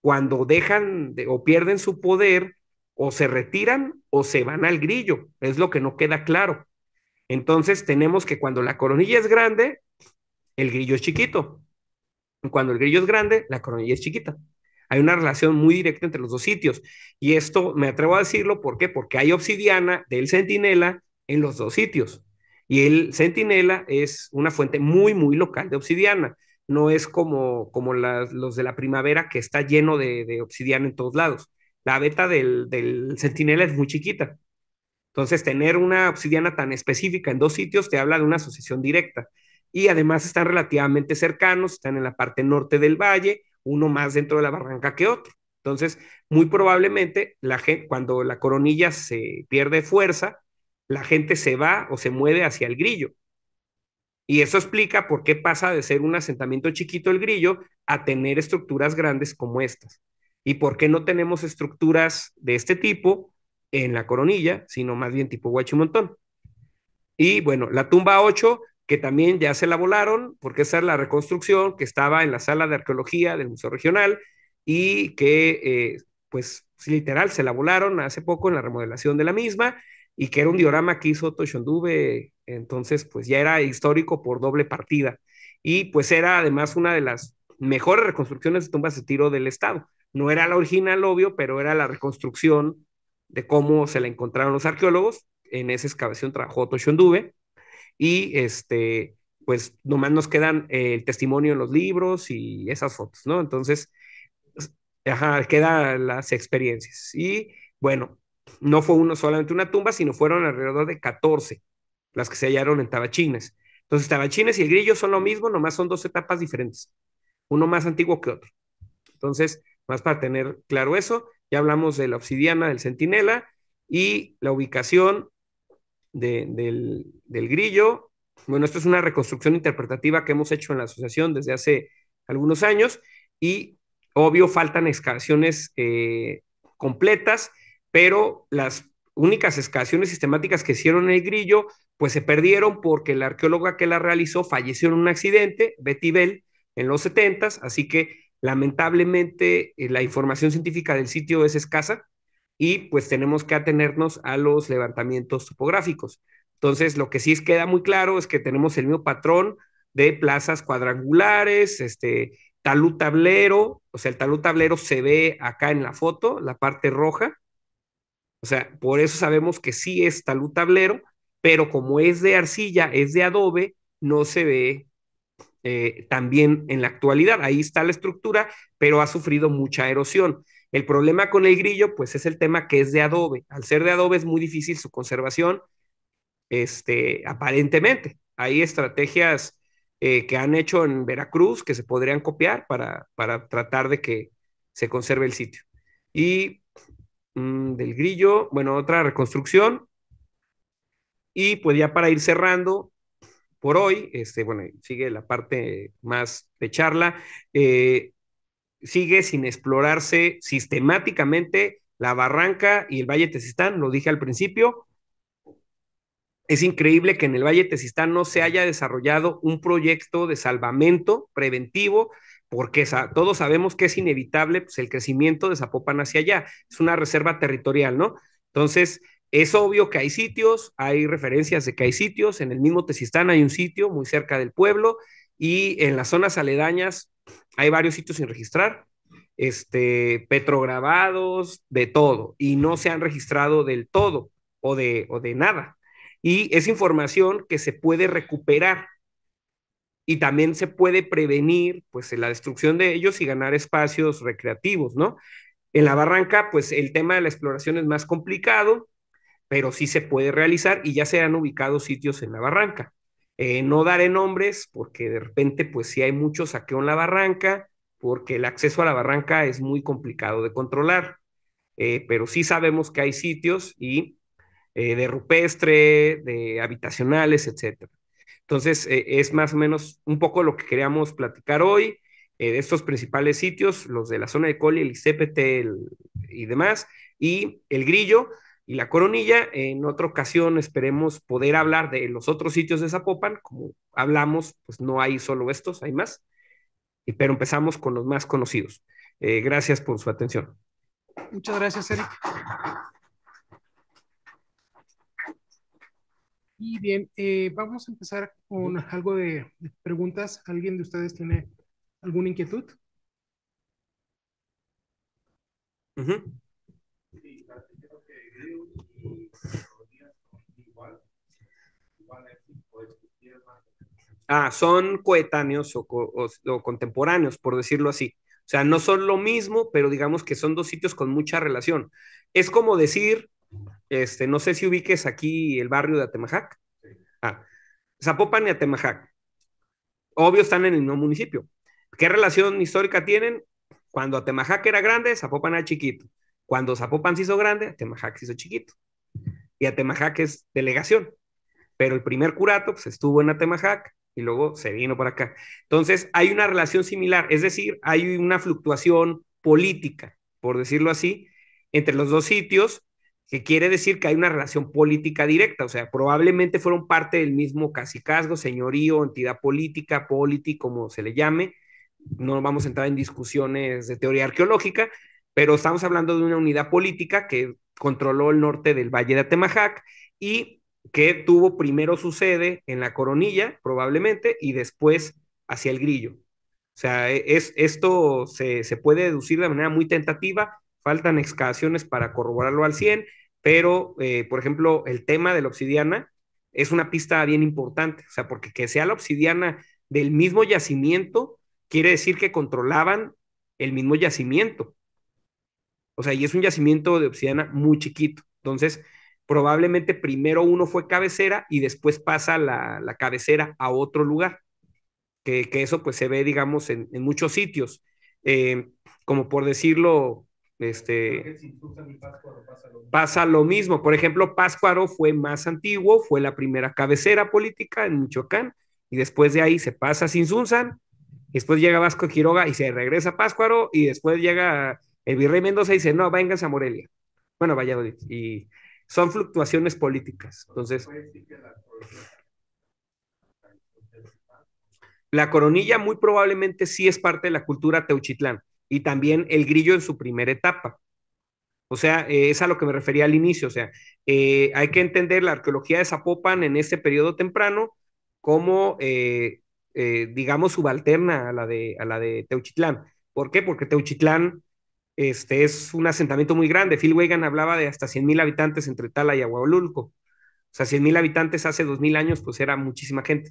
cuando dejan o pierden su poder, o se retiran o se van al grillo, es lo que no queda claro. Entonces tenemos que cuando la coronilla es grande, el grillo es chiquito. Cuando el grillo es grande, la coronilla es chiquita. Hay una relación muy directa entre los dos sitios. Y esto me atrevo a decirlo, ¿por Porque hay obsidiana del centinela en los dos sitios. Y el centinela es una fuente muy, muy local de obsidiana. No es como, como los de la primavera que está lleno de, de obsidiana en todos lados. La beta del, del centinela es muy chiquita. Entonces, tener una obsidiana tan específica en dos sitios te habla de una asociación directa. Y además están relativamente cercanos, están en la parte norte del valle uno más dentro de la barranca que otro. Entonces, muy probablemente la gente, cuando la coronilla se pierde fuerza, la gente se va o se mueve hacia el grillo. Y eso explica por qué pasa de ser un asentamiento chiquito el grillo a tener estructuras grandes como estas. Y por qué no tenemos estructuras de este tipo en la coronilla, sino más bien tipo Guachimontón. Y bueno, la tumba 8 que también ya se la volaron, porque esa es la reconstrucción que estaba en la sala de arqueología del Museo Regional y que, eh, pues, literal, se la volaron hace poco en la remodelación de la misma y que era un diorama que hizo Toshondube, entonces, pues ya era histórico por doble partida. Y pues era además una de las mejores reconstrucciones de tumbas de tiro del Estado. No era la original, obvio, pero era la reconstrucción de cómo se la encontraron los arqueólogos. En esa excavación trabajó Toshondube y este, pues nomás nos quedan eh, el testimonio en los libros y esas fotos, ¿no? Entonces, ajá, quedan las experiencias. Y bueno, no fue uno solamente una tumba, sino fueron alrededor de 14 las que se hallaron en Tabachines. Entonces, Tabachines y el Grillo son lo mismo, nomás son dos etapas diferentes, uno más antiguo que otro. Entonces, más para tener claro eso, ya hablamos de la obsidiana, del centinela y la ubicación del, grillo. Bueno, esto es una reconstrucción interpretativa que hemos hecho en la asociación desde hace algunos años y obvio faltan excavaciones eh, completas, pero las únicas excavaciones sistemáticas que hicieron en el grillo, pues se perdieron porque la arqueóloga que la realizó falleció en un accidente, Betty Bell, en los 70, así que lamentablemente eh, la información científica del sitio es escasa, y pues tenemos que atenernos a los levantamientos topográficos. Entonces, lo que sí queda muy claro es que tenemos el mismo patrón de plazas cuadrangulares, este talud tablero, o sea, el talud tablero se ve acá en la foto, la parte roja. O sea, por eso sabemos que sí es talud tablero, pero como es de arcilla, es de adobe, no se ve eh, también en la actualidad. Ahí está la estructura, pero ha sufrido mucha erosión. El problema con el grillo, pues es el tema que es de adobe. Al ser de adobe es muy difícil su conservación, este, aparentemente. Hay estrategias eh, que han hecho en Veracruz que se podrían copiar para, para tratar de que se conserve el sitio. Y mm, del grillo, bueno, otra reconstrucción. Y pues ya para ir cerrando, por hoy, este, bueno, sigue la parte más de charla. Eh, sigue sin explorarse sistemáticamente la barranca y el Valle Tezistán. lo dije al principio. Es increíble que en el Valle Tesistán no se haya desarrollado un proyecto de salvamento preventivo, porque todos sabemos que es inevitable pues, el crecimiento de Zapopan hacia allá. Es una reserva territorial, ¿no? Entonces, es obvio que hay sitios, hay referencias de que hay sitios. En el mismo Tezistán hay un sitio muy cerca del pueblo y en las zonas aledañas hay varios sitios sin registrar, este, petrograbados, de todo, y no se han registrado del todo o de, o de nada. Y es información que se puede recuperar y también se puede prevenir pues la destrucción de ellos y ganar espacios recreativos, ¿no? En la barranca, pues el tema de la exploración es más complicado, pero sí se puede realizar y ya se han ubicado sitios en la barranca. Eh, no daré nombres porque de repente pues sí hay mucho saqueo en la barranca, porque el acceso a la barranca es muy complicado de controlar, eh, pero sí sabemos que hay sitios y eh, de rupestre, de habitacionales, etc. Entonces es más o menos un poco lo que queríamos platicar hoy de estos principales sitios, los de la zona de Coli, el ICPT y demás, y el Grillo y la coronilla. En otra ocasión esperemos poder hablar de los otros sitios de Zapopan. Como hablamos, pues no hay solo estos, hay más, pero empezamos con los más conocidos. Eh, gracias por su atención. Muchas gracias, Eric. Y bien, eh, vamos a empezar con algo de, preguntas. ¿Alguien de ustedes tiene alguna inquietud? Ah, son coetáneos o, contemporáneos, por decirlo así. O sea, no son lo mismo, pero digamos que son dos sitios con mucha relación. Es como decir, este, no sé si ubiques aquí el barrio de Atemajac. Ah, Zapopan y Atemajac. Obvio, están en el mismo municipio. ¿Qué relación histórica tienen? Cuando Atemajac era grande, Zapopan era chiquito. Cuando Zapopan se hizo grande, Atemajac se hizo chiquito y Atemajac es delegación. Pero el primer curato pues, estuvo en Atemajac y luego se vino para acá. Entonces, hay una relación similar, es decir, hay una fluctuación política, por decirlo así, entre los dos sitios, que quiere decir que hay una relación política directa, o sea, probablemente fueron parte del mismo cacicazgo, señorío, entidad política, polity, como se le llame. No vamos a entrar en discusiones de teoría arqueológica, pero estamos hablando de una unidad política que controló el norte del Valle de Atemajac y que tuvo primero su sede en la Coronilla, probablemente, y después hacia el Grillo. O sea, e, es, esto se, puede deducir de manera muy tentativa, faltan excavaciones para corroborarlo al 100, pero, eh, por ejemplo, el tema de la obsidiana es una pista bien importante, o sea, porque que sea la obsidiana del mismo yacimiento, quiere decir que controlaban el mismo yacimiento. O sea, y es un yacimiento de obsidiana muy chiquito. Entonces, probablemente primero uno fue cabecera y después pasa la, cabecera a otro lugar. Que, eso pues se ve, digamos, en, muchos sitios. Eh, como por decirlo, este, pasa, lo mismo. Por ejemplo, Páscuaro fue más antiguo, fue la primera cabecera política en Michoacán, y después de ahí se pasa a Sinsunzan, después llega Vasco Quiroga y se regresa a Páscuaro, y después llega el virrey Mendoza dice, no, vénganse a Morelia. Bueno, Valladolid. Y son fluctuaciones políticas. Entonces, la coronilla muy probablemente sí es parte de la cultura teuchitlán y también el grillo en su primera etapa. O sea, eh, es a lo que me refería al inicio. O sea, eh, hay que entender la arqueología de Zapopan en este periodo temprano como, eh, digamos, subalterna a la de, a la de Teuchitlán. ¿Por qué? Porque Teuchitlán este, es un asentamiento muy grande. Phil Wegan hablaba de hasta 100.000 habitantes entre Tala y Aguabulco. O sea, 100.000 habitantes hace 2.000 años, pues era muchísima gente.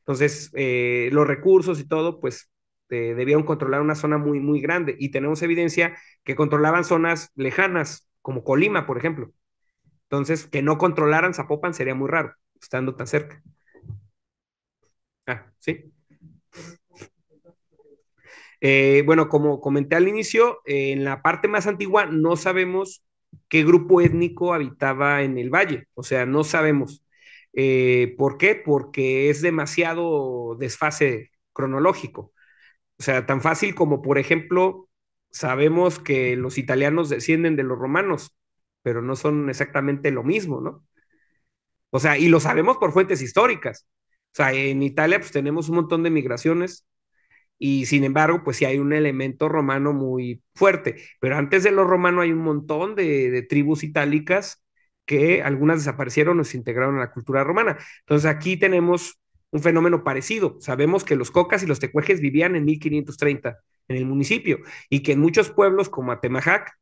Entonces, eh, los recursos y todo, pues eh, debían controlar una zona muy, muy grande. Y tenemos evidencia que controlaban zonas lejanas, como Colima, por ejemplo. Entonces, que no controlaran Zapopan sería muy raro, estando tan cerca. Ah, sí. Eh, bueno, como comenté al inicio, eh, en la parte más antigua no sabemos qué grupo étnico habitaba en el valle, o sea, no sabemos. Eh, ¿Por qué? Porque es demasiado desfase cronológico. O sea, tan fácil como, por ejemplo, sabemos que los italianos descienden de los romanos, pero no son exactamente lo mismo, ¿no? O sea, y lo sabemos por fuentes históricas. O sea, en Italia pues tenemos un montón de migraciones, y sin embargo, pues sí hay un elemento romano muy fuerte, pero antes de lo romano hay un montón de, tribus itálicas que algunas desaparecieron o se integraron a la cultura romana. Entonces aquí tenemos un fenómeno parecido. Sabemos que los cocas y los tecuejes vivían en 1530 en el municipio y que en muchos pueblos como Atemajac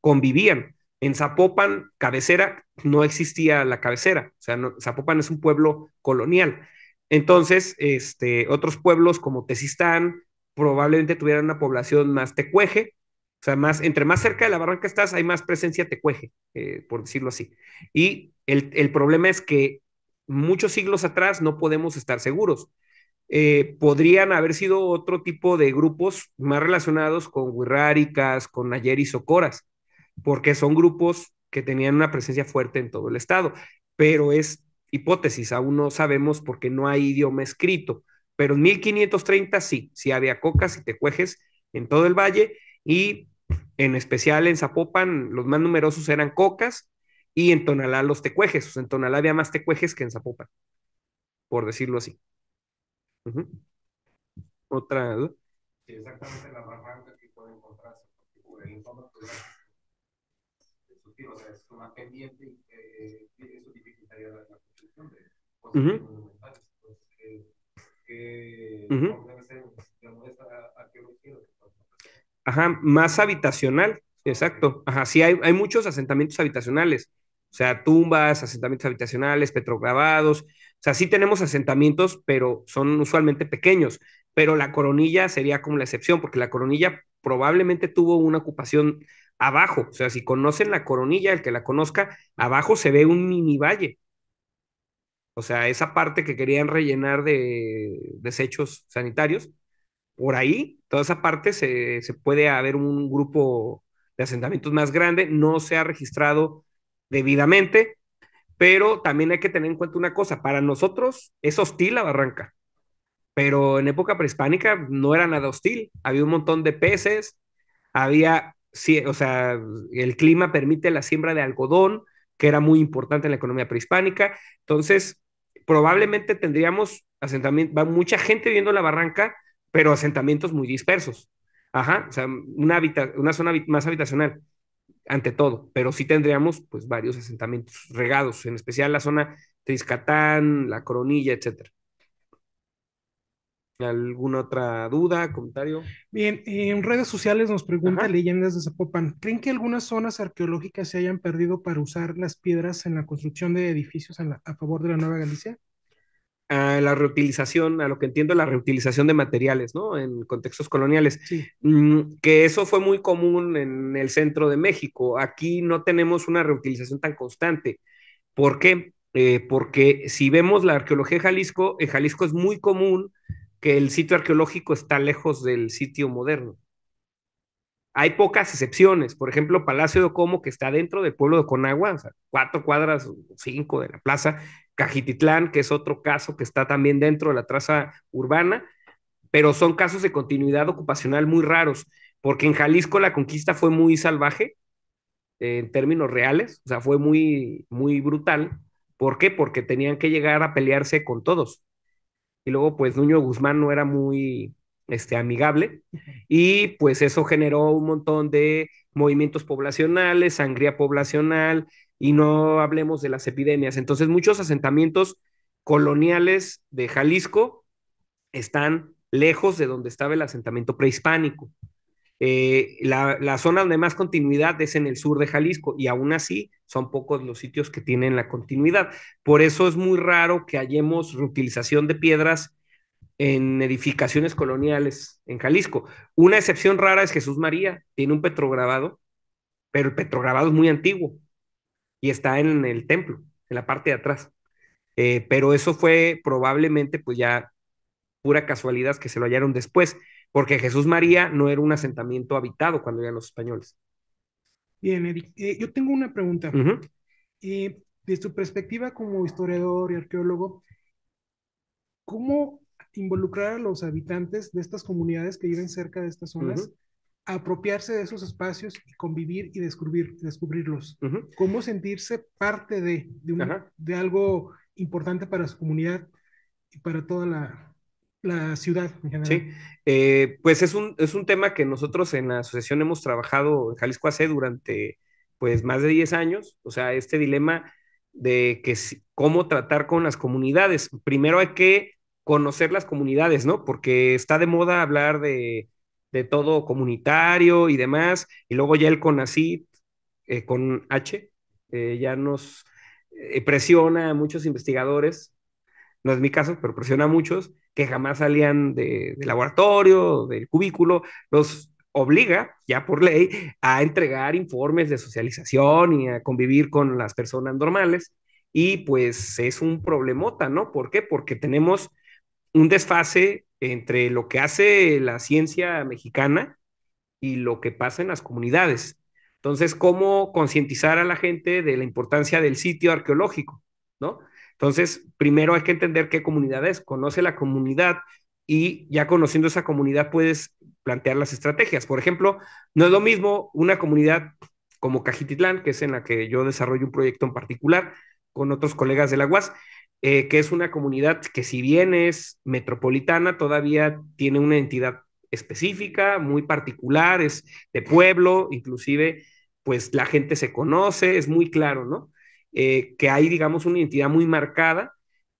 convivían. En Zapopan, cabecera, no existía la cabecera. O sea, Zapopan es un pueblo colonial. Entonces, este, otros pueblos como Tezistán probablemente tuvieran una población más tecueje, o sea, más, entre más cerca de la barranca estás, hay más presencia tecueje, eh, por decirlo así. Y el, problema es que muchos siglos atrás no podemos estar seguros. Eh, podrían haber sido otro tipo de grupos más relacionados con huirráricas, con nayeris o coras, porque son grupos que tenían una presencia fuerte en todo el estado, pero es hipótesis, aún no sabemos porque no hay idioma escrito, pero en 1530 sí, sí había cocas y tecuejes en todo el valle y en especial en Zapopan los más numerosos eran cocas y en Tonalá los tecuejes, o sea, en Tonalá había más tecuejes que en Zapopan, por decirlo así. Otra Sí, exactamente la barranca que puede encontrarse, por el entorno este, es una pendiente y eso eh, dificultaría Ajá, más habitacional, exacto. Ajá, sí, hay, hay, muchos asentamientos habitacionales, o sea, tumbas, asentamientos habitacionales, petrogravados, o sea, sí tenemos asentamientos, pero son usualmente pequeños, pero la coronilla sería como la excepción, porque la coronilla probablemente tuvo una ocupación abajo, o sea, si conocen la coronilla, el que la conozca, abajo se ve un mini valle, o sea, esa parte que querían rellenar de desechos sanitarios, por ahí, toda esa parte se, se puede haber un grupo de asentamientos más grande, no se ha registrado debidamente, pero también hay que tener en cuenta una cosa, para nosotros es hostil la barranca, pero en época prehispánica no era nada hostil, había un montón de peces, había, o sea, el clima permite la siembra de algodón, que era muy importante en la economía prehispánica, entonces probablemente tendríamos asentamientos, va mucha gente viendo la barranca, pero asentamientos muy dispersos. Ajá, o sea, una, una zona más habitacional, ante todo, pero sí tendríamos pues varios asentamientos regados, en especial la zona Triscatán, la Coronilla, etcétera. ¿Alguna otra duda, comentario? Bien, en redes sociales nos pregunta Leyendas de Zapopan, ¿creen que algunas zonas arqueológicas se hayan perdido para usar las piedras en la construcción de edificios a favor de la Nueva Galicia? A la reutilización, a lo que entiendo, la reutilización de materiales, ¿no? En contextos coloniales. Mm, que eso fue muy común en el centro de México. Aquí no tenemos una reutilización tan constante. ¿Por qué? Eh, porque si vemos la arqueología de Jalisco, en Jalisco es muy común que el sitio arqueológico está lejos del sitio moderno. Hay pocas excepciones, por ejemplo, Palacio de como que está dentro del pueblo de Conagua, sea, cuatro cuadras cinco de la plaza, Cajititlán, que es otro caso que está también dentro de la traza urbana, pero son casos de continuidad ocupacional muy raros, porque en Jalisco la conquista fue muy salvaje, eh, en términos reales, o sea, fue muy, muy brutal. ¿Por qué? Porque tenían que llegar a pelearse con todos y luego pues Nuño Guzmán no era muy este, amigable y pues eso generó un montón de movimientos poblacionales, sangría poblacional y no hablemos de las epidemias. Entonces muchos asentamientos coloniales de Jalisco están lejos de donde estaba el asentamiento prehispánico. Eh, la, zona donde más continuidad es en el sur de Jalisco y aún así son pocos los sitios que tienen la continuidad. Por eso es muy raro que hallemos reutilización de piedras en edificaciones coloniales en Jalisco. Una excepción rara es Jesús María, tiene un petrograbado, pero el petrograbado es muy antiguo y está en el templo, en la parte de atrás. Eh, pero eso fue probablemente pues ya pura casualidad que se lo hallaron después porque Jesús María no era un asentamiento habitado cuando eran los españoles. Bien, Eric, eh, yo tengo una pregunta. Y eh, desde tu perspectiva como historiador y arqueólogo, ¿cómo involucrar a los habitantes de estas comunidades que viven cerca de estas zonas a apropiarse de esos espacios y convivir y descubrir, descubrirlos? ¿Cómo sentirse parte de, de algo importante para su comunidad y para toda la, la ciudad Sí, eh, pues es un, es un tema que nosotros en la asociación hemos trabajado en Jalisco hace durante pues más de 10 años, o sea, este dilema de que cómo tratar con las comunidades. Primero hay que conocer las comunidades, ¿no? Porque está de moda hablar de, todo comunitario y demás, y luego ya el CONACIT, eh, con H, eh, ya nos presiona a muchos investigadores no es mi caso, pero presiona a muchos que jamás salían del laboratorio, del cubículo, los obliga, ya por ley, a entregar informes de socialización y a convivir con las personas normales. Y pues es un problemota, ¿no? ¿Por qué? Porque tenemos un desfase entre lo que hace la ciencia mexicana y lo que pasa en las comunidades. Entonces, ¿cómo concientizar a la gente de la importancia del sitio arqueológico, ¿no? Entonces, primero hay que entender qué comunidad es, conoce la comunidad y ya conociendo esa comunidad puedes plantear las estrategias. Por ejemplo, no es lo mismo una comunidad como Cajititlán, que es en la que yo desarrollo un proyecto en particular con otros colegas de la UAS, eh, que es una comunidad que si bien es metropolitana, todavía tiene una entidad específica, muy particular, es de pueblo, inclusive pues la gente se conoce, es muy claro, ¿no? Eh, que hay, digamos, una identidad muy marcada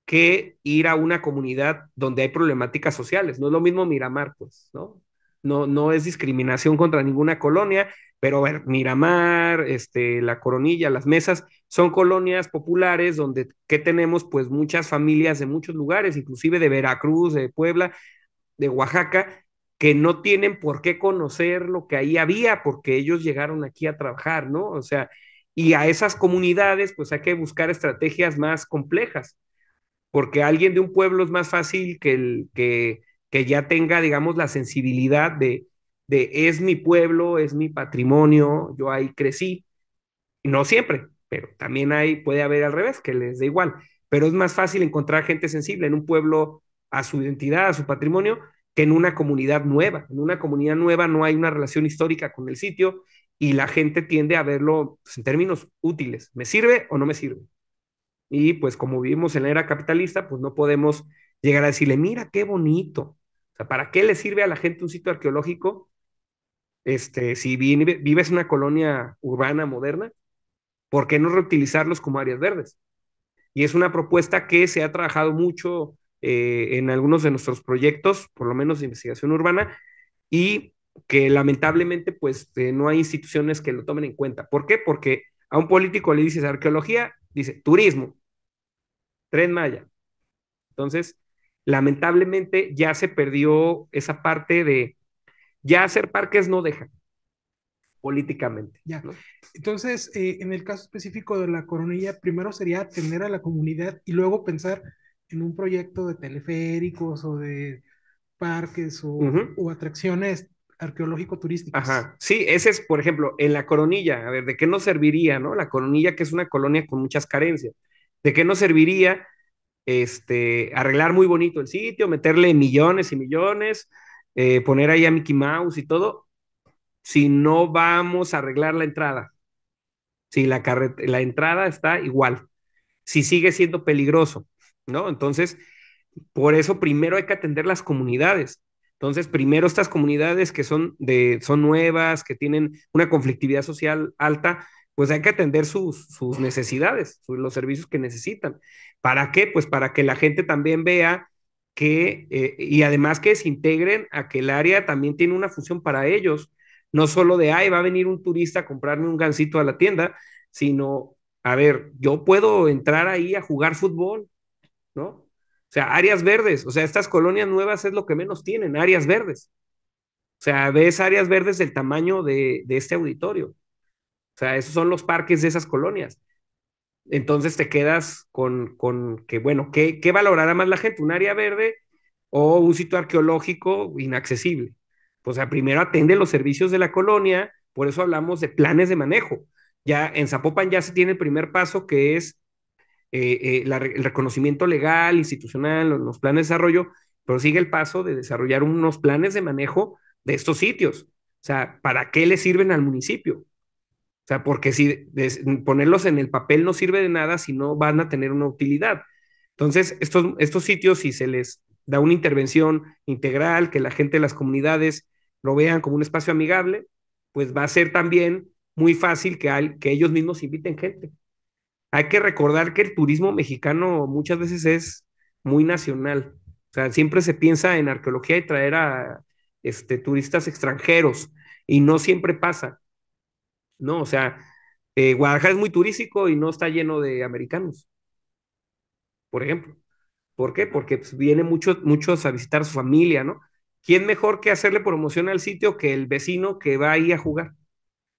que ir a una comunidad donde hay problemáticas sociales. No es lo mismo Miramar, pues, ¿no? No, no es discriminación contra ninguna colonia, pero Miramar, este, La Coronilla, Las Mesas, son colonias populares donde que tenemos pues muchas familias de muchos lugares, inclusive de Veracruz, de Puebla, de Oaxaca, que no tienen por qué conocer lo que ahí había porque ellos llegaron aquí a trabajar, ¿no? O sea, y a esas comunidades, pues hay que buscar estrategias más complejas, porque alguien de un pueblo es más fácil que, el, que, que ya tenga, digamos, la sensibilidad de, de es mi pueblo, es mi patrimonio, yo ahí crecí. No siempre, pero también hay, puede haber al revés, que les da igual. Pero es más fácil encontrar gente sensible en un pueblo a su identidad, a su patrimonio, que en una comunidad nueva. En una comunidad nueva no hay una relación histórica con el sitio y la gente tiende a verlo pues, en términos útiles, ¿me sirve o no me sirve? Y pues como vivimos en la era capitalista, pues no podemos llegar a decirle, mira qué bonito. O sea, ¿para qué le sirve a la gente un sitio arqueológico? Este, si vives en una colonia urbana moderna, ¿por qué no reutilizarlos como áreas verdes? Y es una propuesta que se ha trabajado mucho eh, en algunos de nuestros proyectos, por lo menos de investigación urbana, y que lamentablemente pues eh, no hay instituciones que lo tomen en cuenta. ¿Por qué? Porque a un político le dices arqueología, dice turismo, Tren Maya. Entonces, lamentablemente ya se perdió esa parte de ya hacer parques no deja políticamente. Ya. Entonces, eh, en el caso específico de la coronilla, primero sería atender a la comunidad y luego pensar en un proyecto de teleféricos o de parques o, o atracciones arqueológico turístico Ajá. Sí, ese es, por ejemplo, en la coronilla, a ver, ¿de qué nos serviría, no? La coronilla, que es una colonia con muchas carencias. ¿De qué nos serviría este, arreglar muy bonito el sitio, meterle millones y millones, eh, poner ahí a Mickey Mouse y todo, si no vamos a arreglar la entrada? Si la, la entrada está igual, si sigue siendo peligroso, ¿no? Entonces, por eso primero hay que atender las comunidades. Entonces, primero estas comunidades que son, de, son nuevas, que tienen una conflictividad social alta, pues hay que atender sus, necesidades, los servicios que necesitan. ¿Para qué? Pues para que la gente también vea que, eh, y además que se integren a que el área también tiene una función para ellos, no solo de, ay, va a venir un turista a comprarme un gancito a la tienda, sino, a ver, yo puedo entrar ahí a jugar fútbol, ¿no? sea, áreas verdes, o sea, estas colonias nuevas es lo que menos tienen, áreas verdes. O sea, ves áreas verdes del tamaño de, este auditorio. O sea, esos son los parques de esas colonias. Entonces te quedas con, con que, bueno, ¿qué, ¿qué valorará más la gente? ¿Un área verde o un sitio arqueológico inaccesible? O sea, primero atende los servicios de la colonia, por eso hablamos de planes de manejo. Ya en Zapopan ya se tiene el primer paso que es eh, eh, el reconocimiento legal, institucional, los planes de desarrollo, pero sigue el paso de desarrollar unos planes de manejo de estos sitios. O sea, ¿para qué le sirven al municipio? O sea, porque si ponerlos en el papel no sirve de nada si no van a tener una utilidad. Entonces, estos, estos sitios, si se les da una intervención integral, que la gente de las comunidades lo vean como un espacio amigable, pues va a ser también muy fácil que, que ellos mismos inviten gente. Hay que recordar que el turismo mexicano muchas veces es muy nacional. O sea, siempre se piensa en arqueología y traer a este, turistas extranjeros y no siempre pasa. No, o sea, eh, Guadalajara es muy turístico y no está lleno de americanos, por ejemplo. ¿Por qué? Porque pues, vienen muchos, muchos a visitar a su familia, ¿no? ¿Quién mejor que hacerle promoción al sitio que el vecino que va ahí a jugar?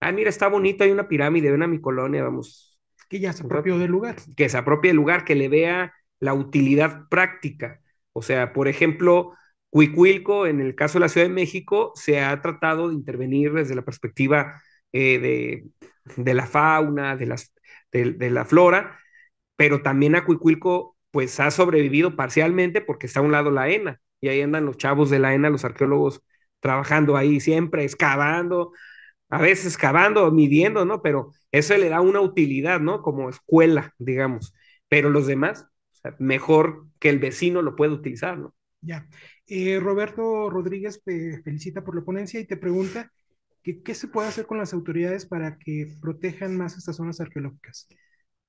Ah, mira, está bonito, hay una pirámide, ven a mi colonia, vamos, que ya se apropie del lugar, que se apropie del lugar, que le vea la utilidad práctica. O sea, por ejemplo, Cuicuilco, en el caso de la Ciudad de México, se ha tratado de intervenir desde la perspectiva eh, de, la fauna, de, las, de, la flora, pero también a Cuicuilco pues ha sobrevivido parcialmente porque está a un lado la ENA y ahí andan los chavos de la ENA, los arqueólogos trabajando ahí siempre, excavando, a veces cavando, midiendo, ¿no? Pero eso le da una utilidad, ¿no? Como escuela, digamos. Pero los demás, mejor que el vecino lo pueda utilizar, ¿no? Ya. Eh, Roberto Rodríguez te felicita por la ponencia y te pregunta qué se puede hacer con las autoridades para que protejan más estas zonas arqueológicas.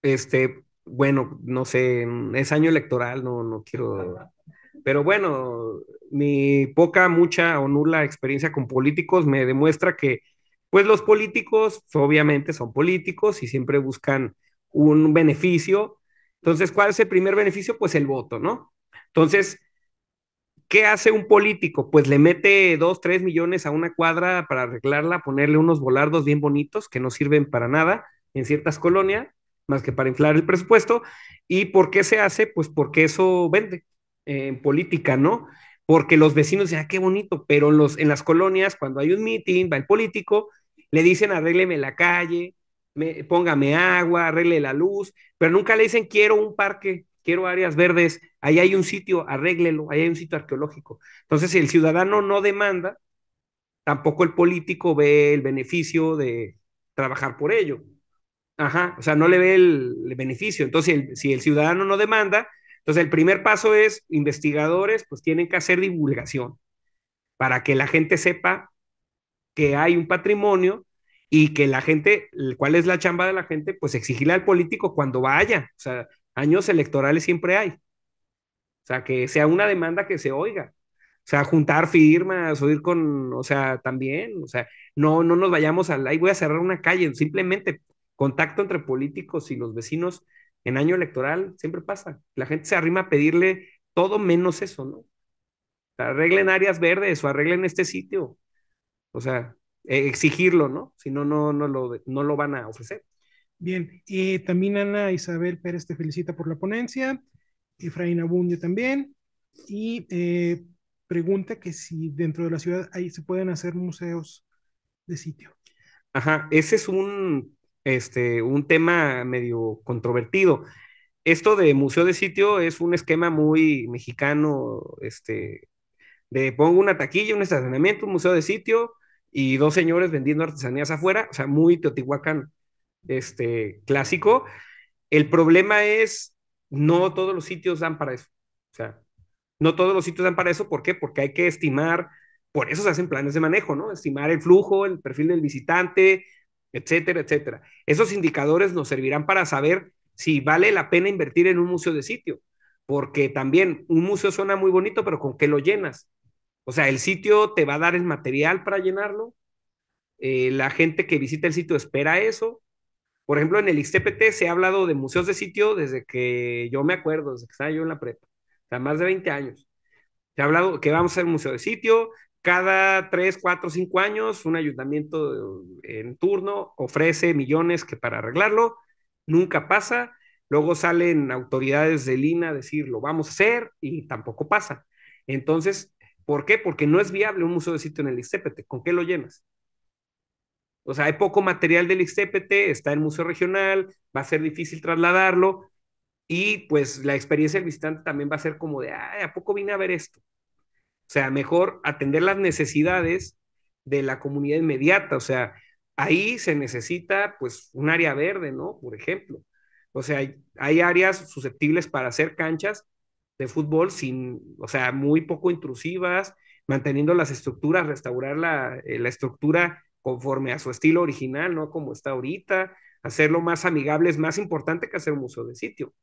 Este, bueno, no sé, es año electoral, no, no quiero. Pero bueno, mi poca, mucha o nula experiencia con políticos me demuestra que pues los políticos pues, obviamente son políticos y siempre buscan un beneficio. Entonces, ¿cuál es el primer beneficio? Pues el voto, ¿no? Entonces, ¿qué hace un político? Pues le mete dos, tres millones a una cuadra para arreglarla, ponerle unos volardos bien bonitos que no sirven para nada en ciertas colonias, más que para inflar el presupuesto. ¿Y por qué se hace? Pues porque eso vende eh, en política, ¿no? porque los vecinos dicen, ah, qué bonito, pero en, los, en las colonias, cuando hay un meeting, va el político, le dicen arrégleme la calle, póngame agua, arregle la luz, pero nunca le dicen quiero un parque, quiero áreas verdes, ahí hay un sitio, arréglelo, ahí hay un sitio arqueológico. Entonces, si el ciudadano no demanda, tampoco el político ve el beneficio de trabajar por ello. Ajá, o sea, no le ve el, beneficio. Entonces, si el ciudadano no demanda, entonces, el primer paso es, investigadores, pues tienen que hacer divulgación para que la gente sepa que hay un patrimonio y que la gente, cuál es la chamba de la gente, pues exigirle al político cuando vaya. O sea, años electorales siempre hay. O sea, que sea una demanda que se oiga. O sea, juntar firmas o ir con, o sea, también, o sea, no, no nos vayamos al, ahí voy a cerrar una calle, simplemente contacto entre políticos y los vecinos en año electoral siempre pasa. La gente se arrima a pedirle todo menos eso, ¿no? Arreglen áreas verdes o arreglen este sitio. O sea, e-, exigirlo, ¿no? Si no, no, no, lo, no lo van a ofrecer. Bien, también Ana Isabel Pérez te felicita por la ponencia, Efraín Abundio también, y eh, pregunta que si dentro de la ciudad ahí se pueden hacer museos de sitio. Ajá, ese es un este, un tema medio controvertido. Esto de museo de sitio es un esquema muy mexicano, este, de pongo una taquilla, un estacionamiento, un museo de sitio y dos señores vendiendo artesanías afuera, o sea, muy Teotihuacán este, clásico. El problema es, no todos los sitios dan para eso. O sea, no todos los sitios dan para eso, ¿por qué? Porque hay que estimar, por eso se hacen planes de manejo, ¿no? Estimar el flujo, el perfil del visitante, etcétera, etcétera. Esos indicadores nos servirán para saber si vale la pena invertir en un museo de sitio, porque también un museo suena muy bonito, pero ¿con qué lo llenas? O sea, el sitio te va a dar el material para llenarlo, eh, la gente que visita el sitio espera eso. Por ejemplo, en el XTPT se ha hablado de museos de sitio desde que yo me acuerdo, desde que estaba yo en la prepa, o más de 20 años. Se ha hablado que vamos a hacer un museo de sitio, cada tres, cuatro, cinco años, un ayuntamiento eh, en turno ofrece millones que para arreglarlo, nunca pasa. Luego salen autoridades del INA a decir, lo vamos a hacer y tampoco pasa. Entonces, ¿por qué? Porque no es viable un museo de sitio en el Ixtépete. ¿Con qué lo llenas? O sea, hay poco material del Ixtépete, está en Museo Regional, va a ser difícil trasladarlo y pues la experiencia del visitante también va a ser como de, ¿a poco vine a ver esto? O sea, mejor atender las necesidades de la comunidad inmediata. O sea, ahí se necesita pues un área verde, ¿no? Por ejemplo. O sea, hay, áreas susceptibles para hacer canchas de fútbol sin, o sea, muy poco intrusivas, manteniendo las estructuras, restaurar eh, la, estructura conforme a su estilo original, ¿no? Como está ahorita, hacerlo más amigable es más importante que hacer un museo de sitio.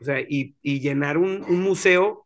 O sea, y, llenar un museo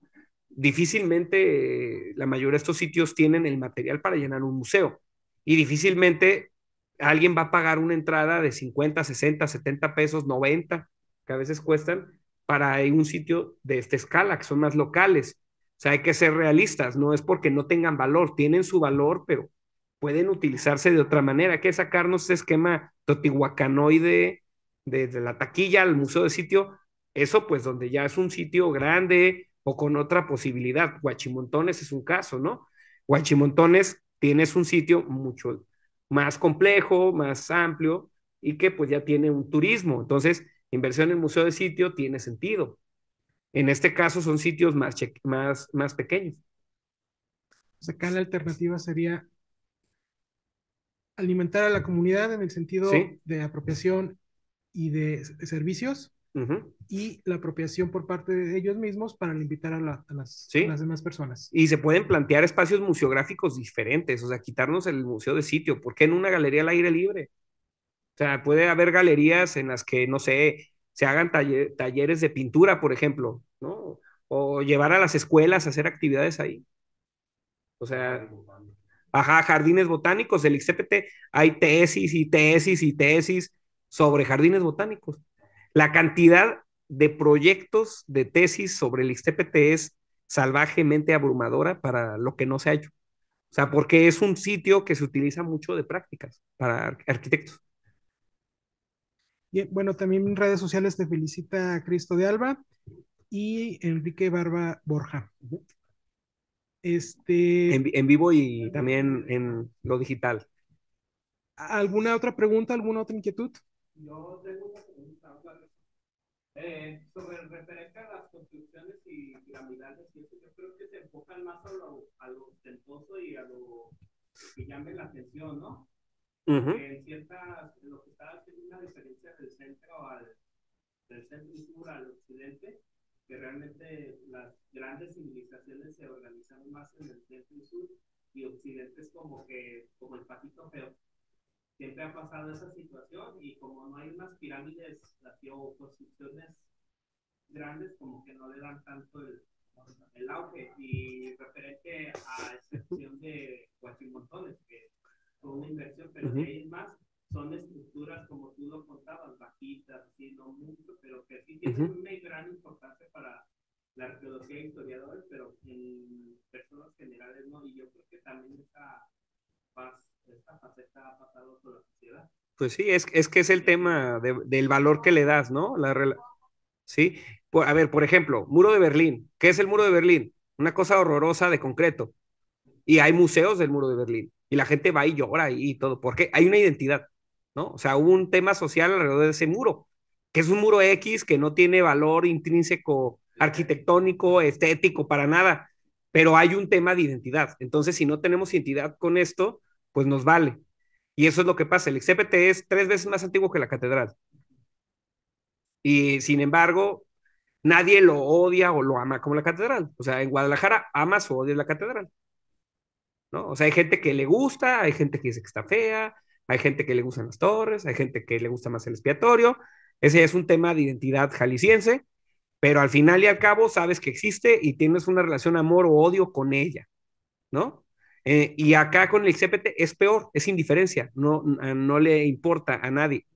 difícilmente eh, la mayoría de estos sitios tienen el material para llenar un museo y difícilmente alguien va a pagar una entrada de 50, 60, 70 pesos, 90, que a veces cuestan, para un sitio de esta escala, que son más locales. O sea, hay que ser realistas, no es porque no tengan valor, tienen su valor, pero pueden utilizarse de otra manera. Hay que sacarnos ese esquema totihuacanoide desde la taquilla al museo de sitio, eso pues donde ya es un sitio grande, o con otra posibilidad. Guachimontones es un caso, ¿no? Guachimontones tienes un sitio mucho más complejo, más amplio y que pues ya tiene un turismo. Entonces, inversión en museo de sitio tiene sentido. En este caso son sitios más, más, más pequeños. acá la alternativa sería alimentar a la comunidad en el sentido de apropiación y de servicios y la apropiación por parte de ellos mismos para invitar a, las, demás personas. Y se pueden plantear espacios museográficos diferentes, o sea, quitarnos el museo de sitio, ¿por qué en una galería al aire libre? O sea, puede haber galerías en las que, no sé, se hagan talleres de pintura, por ejemplo, ¿no? O llevar a las escuelas a hacer actividades ahí. O sea, ajá, jardines botánicos, el ICPT hay tesis y tesis y tesis sobre jardines botánicos. La cantidad de proyectos de tesis sobre el ICTPT es salvajemente abrumadora para lo que no se ha hecho. O sea, porque es un sitio que se utiliza mucho de prácticas para arquitectos. bueno, también en redes sociales te felicita Cristo de Alba y Enrique Barba Borja. Este... En, vivo y también en lo digital. ¿Alguna otra pregunta, alguna otra inquietud? No, tengo eh, sobre referente a las construcciones y la de eso, yo creo que se enfocan más a lo, a y a lo que llame la atención, ¿no? En cierta, lo que está haciendo una diferencia del centro al del centro sur al occidente, que realmente las grandes civilizaciones se organizan más en el centro y sur, y occidente es como que, como el patito feo siempre ha pasado esa situación y como no hay unas pirámides o construcciones grandes, como que no le dan tanto el, el auge. Y referente a excepción de Guachimontones, que fue una inversión, pero que hay más son estructuras como tú lo contabas, bajitas, así, no mucho, pero que sí tienen una gran importancia para la arqueología e historiadores, pero en personas generales no. Y yo creo que también está más pues sí, es, es que es el tema del valor que le das, ¿no? La, sí. a ver, por ejemplo, Muro de Berlín. ¿Qué es el Muro de Berlín? Una cosa horrorosa de concreto. Y hay museos del Muro de Berlín. Y la gente va y llora y, y todo. Porque hay una identidad, ¿no? O sea, un tema social alrededor de ese muro, que es un muro X que no tiene valor intrínseco, arquitectónico, estético, para nada. Pero hay un tema de identidad. Entonces, si no tenemos identidad con esto, pues nos vale. Y eso es lo que pasa. El CPT es tres veces más antiguo que la catedral. Y sin embargo, nadie lo odia o lo ama como la catedral. O sea, en Guadalajara amas o odias la catedral. ¿No? O sea, hay gente que le gusta, hay gente que dice que está fea, hay gente que le gustan las torres, hay gente que le gusta más el expiatorio. Ese es un tema de identidad jalisciense, pero al final y al cabo sabes que existe y tienes una relación amor o odio con ella, ¿no? Eh, y acá con el CPT es peor, es indiferencia, no, no le importa a nadie.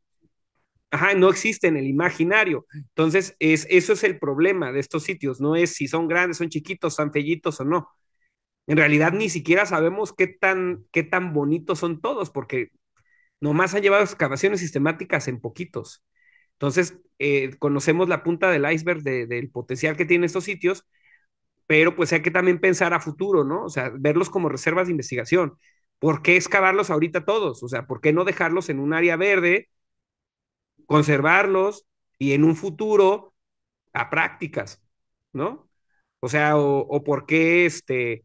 Ajá, no existe en el imaginario. Entonces, es, eso es el problema de estos sitios, no es si son grandes, son chiquitos, son fellitos o no. En realidad ni siquiera sabemos qué tan, qué tan bonitos son todos, porque nomás han llevado excavaciones sistemáticas en poquitos. Entonces, eh, conocemos la punta del iceberg del potencial que tienen estos sitios, pero pues hay que también pensar a futuro, ¿no? O sea, verlos como reservas de investigación. ¿Por qué excavarlos ahorita todos? O sea, ¿por qué no dejarlos en un área verde, conservarlos y en un futuro a prácticas, ¿no? O sea, o, por qué este,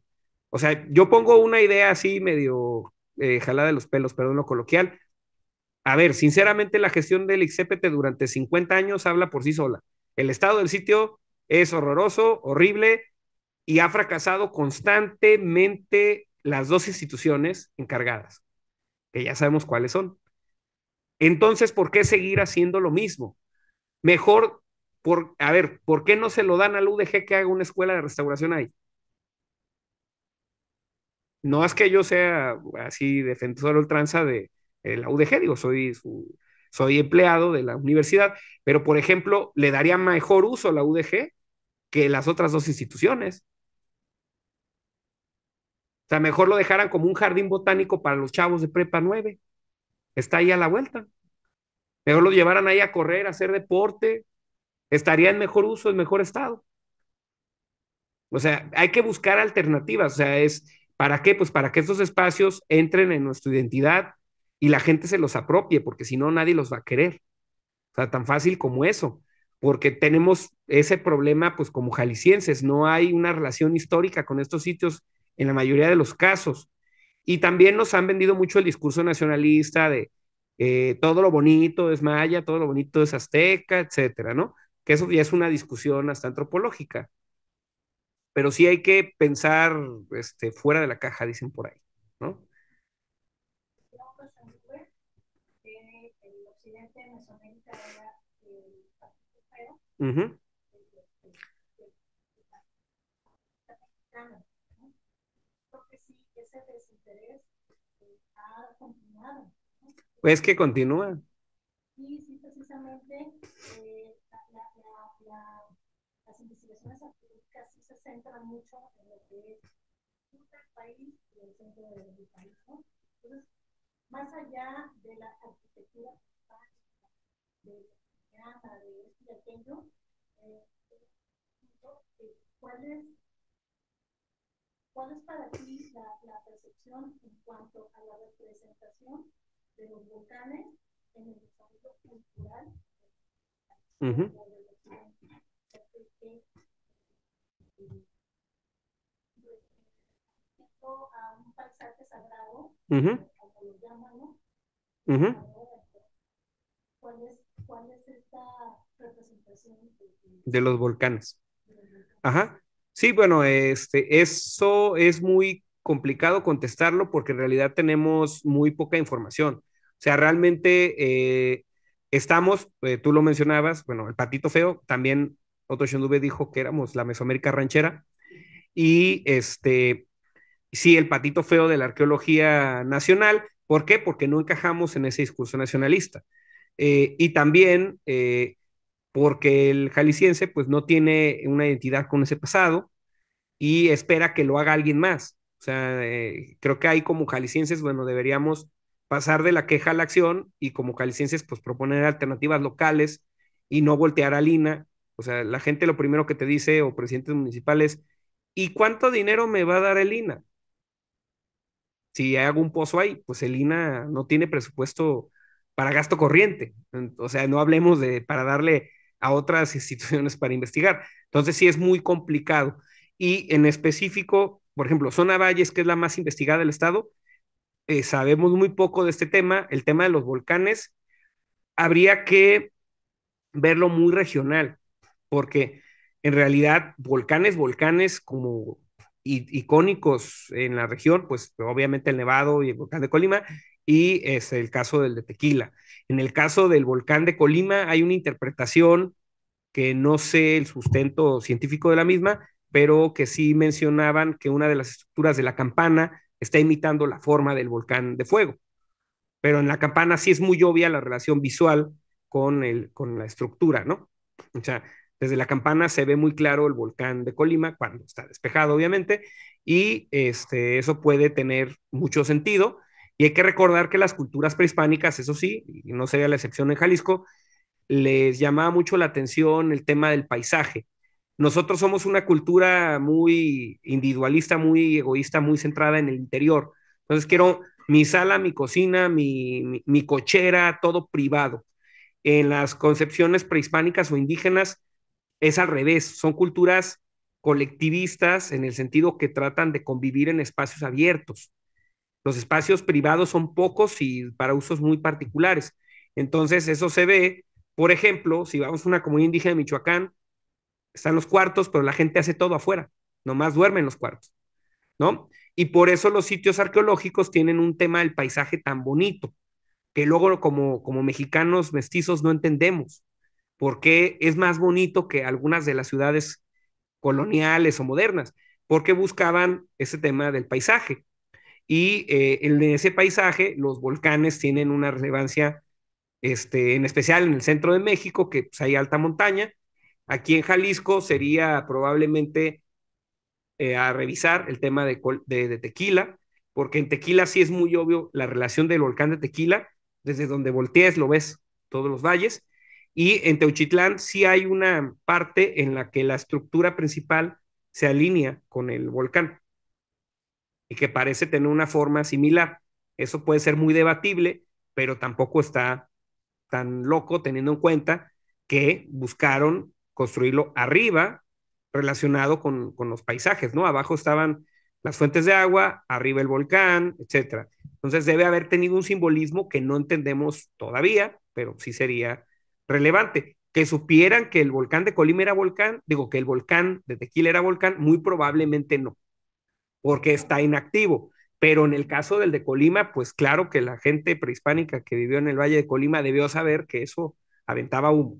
o sea, yo pongo una idea así medio eh, jalada de los pelos, perdón lo coloquial. A ver, sinceramente la gestión del ICPT durante 50 años habla por sí sola. El estado del sitio es horroroso, horrible, y ha fracasado constantemente las dos instituciones encargadas, que ya sabemos cuáles son. Entonces, ¿por qué seguir haciendo lo mismo? Mejor, por, a ver, ¿por qué no se lo dan al UDG que haga una escuela de restauración ahí? No es que yo sea así defensor ultranza de, la UDG, digo, soy, soy empleado de la universidad, pero por ejemplo, le daría mejor uso a la UDG que las otras dos instituciones sea, mejor lo dejaran como un jardín botánico para los chavos de prepa 9. Está ahí a la vuelta. Mejor lo llevaran ahí a correr, a hacer deporte. Estaría en mejor uso, en mejor estado. O sea, hay que buscar alternativas. O sea, es ¿para qué? Pues para que estos espacios entren en nuestra identidad y la gente se los apropie, porque si no, nadie los va a querer. O sea, tan fácil como eso, porque tenemos ese problema, pues como jaliscienses, no hay una relación histórica con estos sitios en la mayoría de los casos. Y también nos han vendido mucho el discurso nacionalista de eh, todo lo bonito es maya, todo lo bonito es azteca, etcétera, ¿no? Que eso ya es una discusión hasta antropológica. Pero sí hay que pensar este, fuera de la caja, dicen por ahí, ¿no? Eh, interés pues ha continuado. que continúa. Sí, sí, precisamente eh, la, la, las investigaciones arqueológicas sí se centran mucho en lo que es el país y el centro del país. Entonces, más allá de la arquitectura de la de este y aquello, eh, ¿cuál es ¿Cuál es para ti la, percepción en cuanto a la representación de los volcanes en el desarrollo cultural? Eh, a un paisaje sagrado, como lo llaman, ¿Cuál, es, ¿Cuál es esta representación de, de los volcanes? Ajá. Sí, bueno, este, eso es muy complicado contestarlo porque en realidad tenemos muy poca información. O sea, realmente eh, estamos, eh, tú lo mencionabas, bueno, el patito feo, también otro Shendube dijo que éramos la Mesoamérica ranchera. Y este, sí, el patito feo de la arqueología nacional. ¿Por qué? Porque no encajamos en ese discurso nacionalista. Eh, y también porque el jalisciense pues no tiene una identidad con ese pasado y espera que lo haga alguien más. O sea, eh, creo que ahí como jaliscienses, bueno, deberíamos pasar de la queja a la acción y como jaliscienses, pues proponer alternativas locales y no voltear a Lina. O sea, la gente lo primero que te dice o presidentes municipales, ¿y cuánto dinero me va a dar el INA? Si hago un pozo ahí, pues el INA no tiene presupuesto para gasto corriente. O sea, no hablemos de para darle a otras (laughs) instituciones para investigar. Entonces sí es muy complicado y en específico, por ejemplo, Zona Valles, que es la más investigada del estado, eh, sabemos muy poco de este tema, el tema de los volcanes, habría que verlo muy regional, porque en realidad volcanes, volcanes como icónicos en la región, pues obviamente el Nevado y el volcán de Colima, y es el caso del de Tequila. En el caso del volcán de Colima hay una interpretación que no sé el sustento científico de la misma, pero que sí mencionaban que una de las estructuras de la campana está imitando la forma del volcán de fuego. Pero en la campana sí es muy obvia la relación visual con, el, con la estructura, ¿no? O sea, desde la campana se ve muy claro el volcán de Colima, cuando está despejado, obviamente, y este, eso puede tener mucho sentido. Y hay que recordar que las culturas prehispánicas, eso sí, y no sería la excepción en Jalisco, les llamaba mucho la atención el tema del paisaje, nosotros somos una cultura muy individualista, muy egoísta, muy centrada en el interior. Entonces quiero mi sala, mi cocina, mi, cochera, todo privado. En las concepciones prehispánicas o indígenas es al revés, son culturas colectivistas en el sentido que tratan de convivir en espacios abiertos. Los espacios privados son pocos y para usos muy particulares. Entonces, eso se ve, por ejemplo, si vamos a una comunidad indígena de Michoacán, están los cuartos, pero la gente hace todo afuera, nomás duermen en los cuartos, ¿no? Y por eso los sitios arqueológicos tienen un tema del paisaje tan bonito, que luego como, como mexicanos mestizos no entendemos, por qué es más bonito que algunas de las ciudades coloniales o modernas, porque buscaban ese tema del paisaje. Y eh, en ese paisaje los volcanes tienen una relevancia, este, en especial en el centro de México, que pues, hay alta montaña, Aquí en Jalisco sería probablemente eh, a revisar el tema de, de, Tequila, porque en Tequila sí es muy obvio la relación del volcán de Tequila, desde donde voltees lo ves, todos los valles, y en Teuchitlán sí hay una parte en la que la estructura principal se alinea con el volcán y que parece tener una forma similar. Eso puede ser muy debatible, pero tampoco está tan loco teniendo en cuenta que buscaron construirlo arriba, relacionado con, los paisajes, ¿no? Abajo estaban las fuentes de agua, arriba el volcán, etcétera. Entonces debe haber tenido un simbolismo que no entendemos todavía, pero sí sería relevante. Que supieran que el volcán de Colima era volcán, digo que el volcán de Tequila era volcán, muy probablemente no, porque está inactivo. Pero en el caso del de Colima, pues claro que la gente prehispánica que vivió en el Valle de Colima debió saber que eso aventaba humo.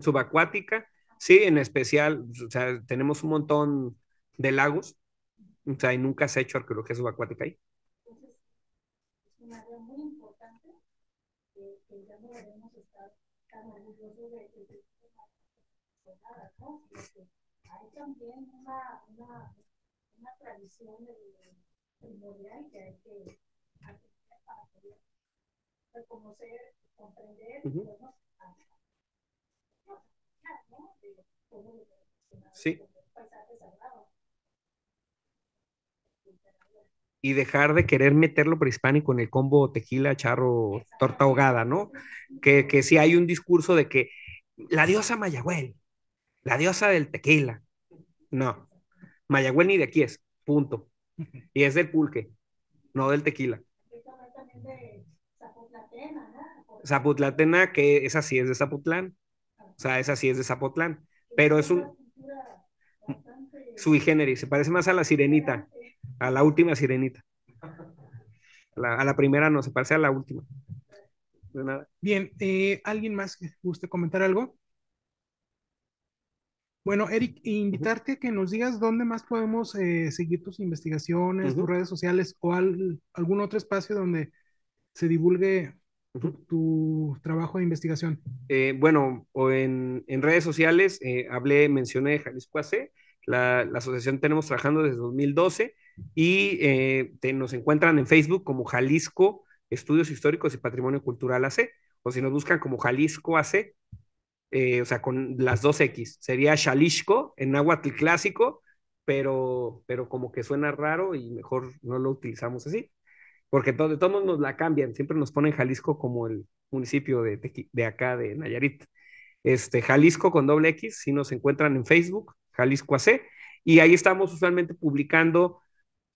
Subacuática, sí, en especial, tenemos un montón de lagos, y nunca se ha hecho arqueología subacuática ahí. Entonces, es un área muy importante eh, que ya no debemos estar tan orgullosos de que nada, hay también una, tradición primordial que hay que, hay que para reconocer y dejar de querer meterlo prehispánico en el combo tequila, charro, torta ahogada, ¿no? Que, si hay un discurso de que la diosa Mayagüel, la diosa del tequila. No, Mayagüel ni de aquí es, punto. Y es del pulque, no del tequila. Zaputlatena, que esa sí es de Zaputlán. O sea, esa sí es de Zapotlán. Pero es un. Sui generis. Se parece más a la sirenita. A la última sirenita. A la, primera no, se parece a la última. Bien, eh, ¿alguien más que guste comentar algo? Bueno, Eric, invitarte a que nos digas dónde más podemos eh, seguir tus investigaciones, tus redes sociales o algún otro espacio donde se divulgue tu, trabajo de investigación? Eh, bueno, o en, redes sociales eh, hablé, mencioné Jalisco AC, la, la, asociación tenemos trabajando desde 2012 y eh, nos encuentran en Facebook como Jalisco Estudios Históricos y Patrimonio Cultural AC, o si nos buscan como Jalisco AC, o sea, con las dos X, sería Jalisco en agua clásico, pero, pero como que suena raro y mejor no lo utilizamos así porque todos nos la cambian, siempre nos ponen Jalisco como el municipio de, de, acá, de Nayarit. Este, Jalisco con doble X, si nos encuentran en Facebook, Jalisco AC, y ahí estamos usualmente publicando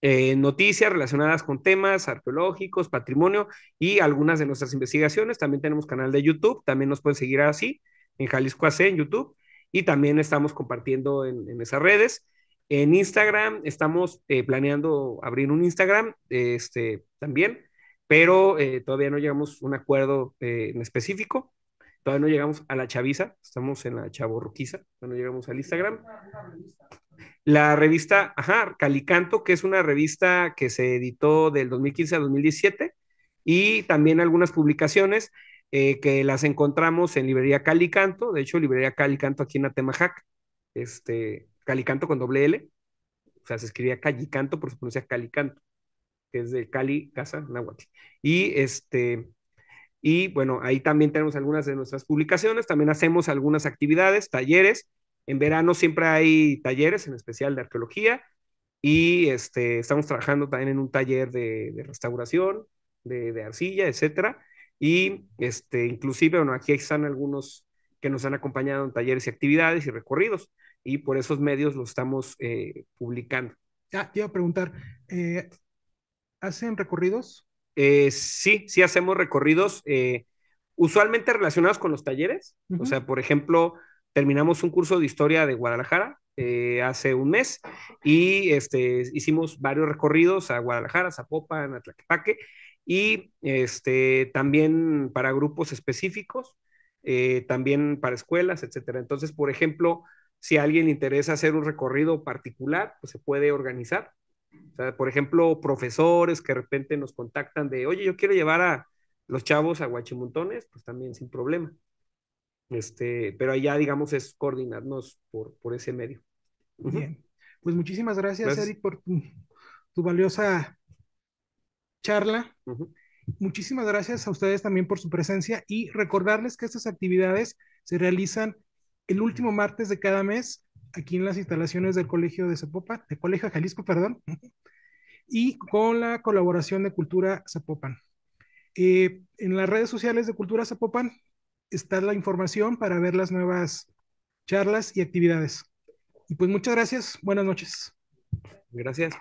eh, noticias relacionadas con temas arqueológicos, patrimonio y algunas de nuestras investigaciones. También tenemos canal de YouTube, también nos pueden seguir así, en Jalisco AC, en YouTube, y también estamos compartiendo en, en esas redes. En Instagram estamos eh, planeando abrir un Instagram este, también, pero eh, todavía no llegamos a un acuerdo eh, en específico. Todavía no llegamos a la chaviza, estamos en la chaborruquiza, no llegamos al Instagram. La revista, ajá, Calicanto, que es una revista que se editó del 2015 a 2017, y también algunas publicaciones que las encontramos en librería Calicanto, de hecho, librería Calicanto aquí en Atemajac. Este, Calicanto con doble L, o sea, se escribía Calicanto, por se pronuncia Calicanto, que es de Cali, Casa, Nahuatl. Y este, y bueno, ahí también tenemos algunas de nuestras publicaciones, también hacemos algunas actividades, talleres. En verano siempre hay talleres, en especial de arqueología, y este, estamos trabajando también en un taller de, restauración, de, de, arcilla, etc. Y este, inclusive, bueno, aquí están algunos que nos han acompañado en talleres y actividades y recorridos y por esos medios lo estamos eh, publicando. ya ah, te iba a preguntar, eh, ¿hacen recorridos? Eh, sí, sí hacemos recorridos, usualmente relacionados con los talleres. O sea, por ejemplo, terminamos un curso de historia de Guadalajara hace un mes y este, hicimos varios recorridos a Guadalajara, Zapopan, a Tlaquepaque y este, también para grupos específicos, también para escuelas, etcétera. Entonces, por ejemplo, si alguien interesa hacer un recorrido particular, pues se puede organizar. O sea, por ejemplo, profesores que de repente nos contactan de, oye, yo quiero llevar a los chavos a Guachimontones, pues también sin problema. Este, pero allá, digamos, es coordinarnos por, ese medio. Bien. Pues muchísimas gracias, por tu, valiosa charla. Muchísimas gracias a ustedes también por su presencia y recordarles que estas actividades se realizan el último martes de cada mes aquí en las instalaciones del Colegio de Zapopan, de Colegio Jalisco, perdón, y con la colaboración de Cultura Zapopan. Eh, en las redes sociales de Cultura Zapopan está la información para ver las nuevas charlas y actividades. Y pues muchas gracias, buenas noches. Gracias.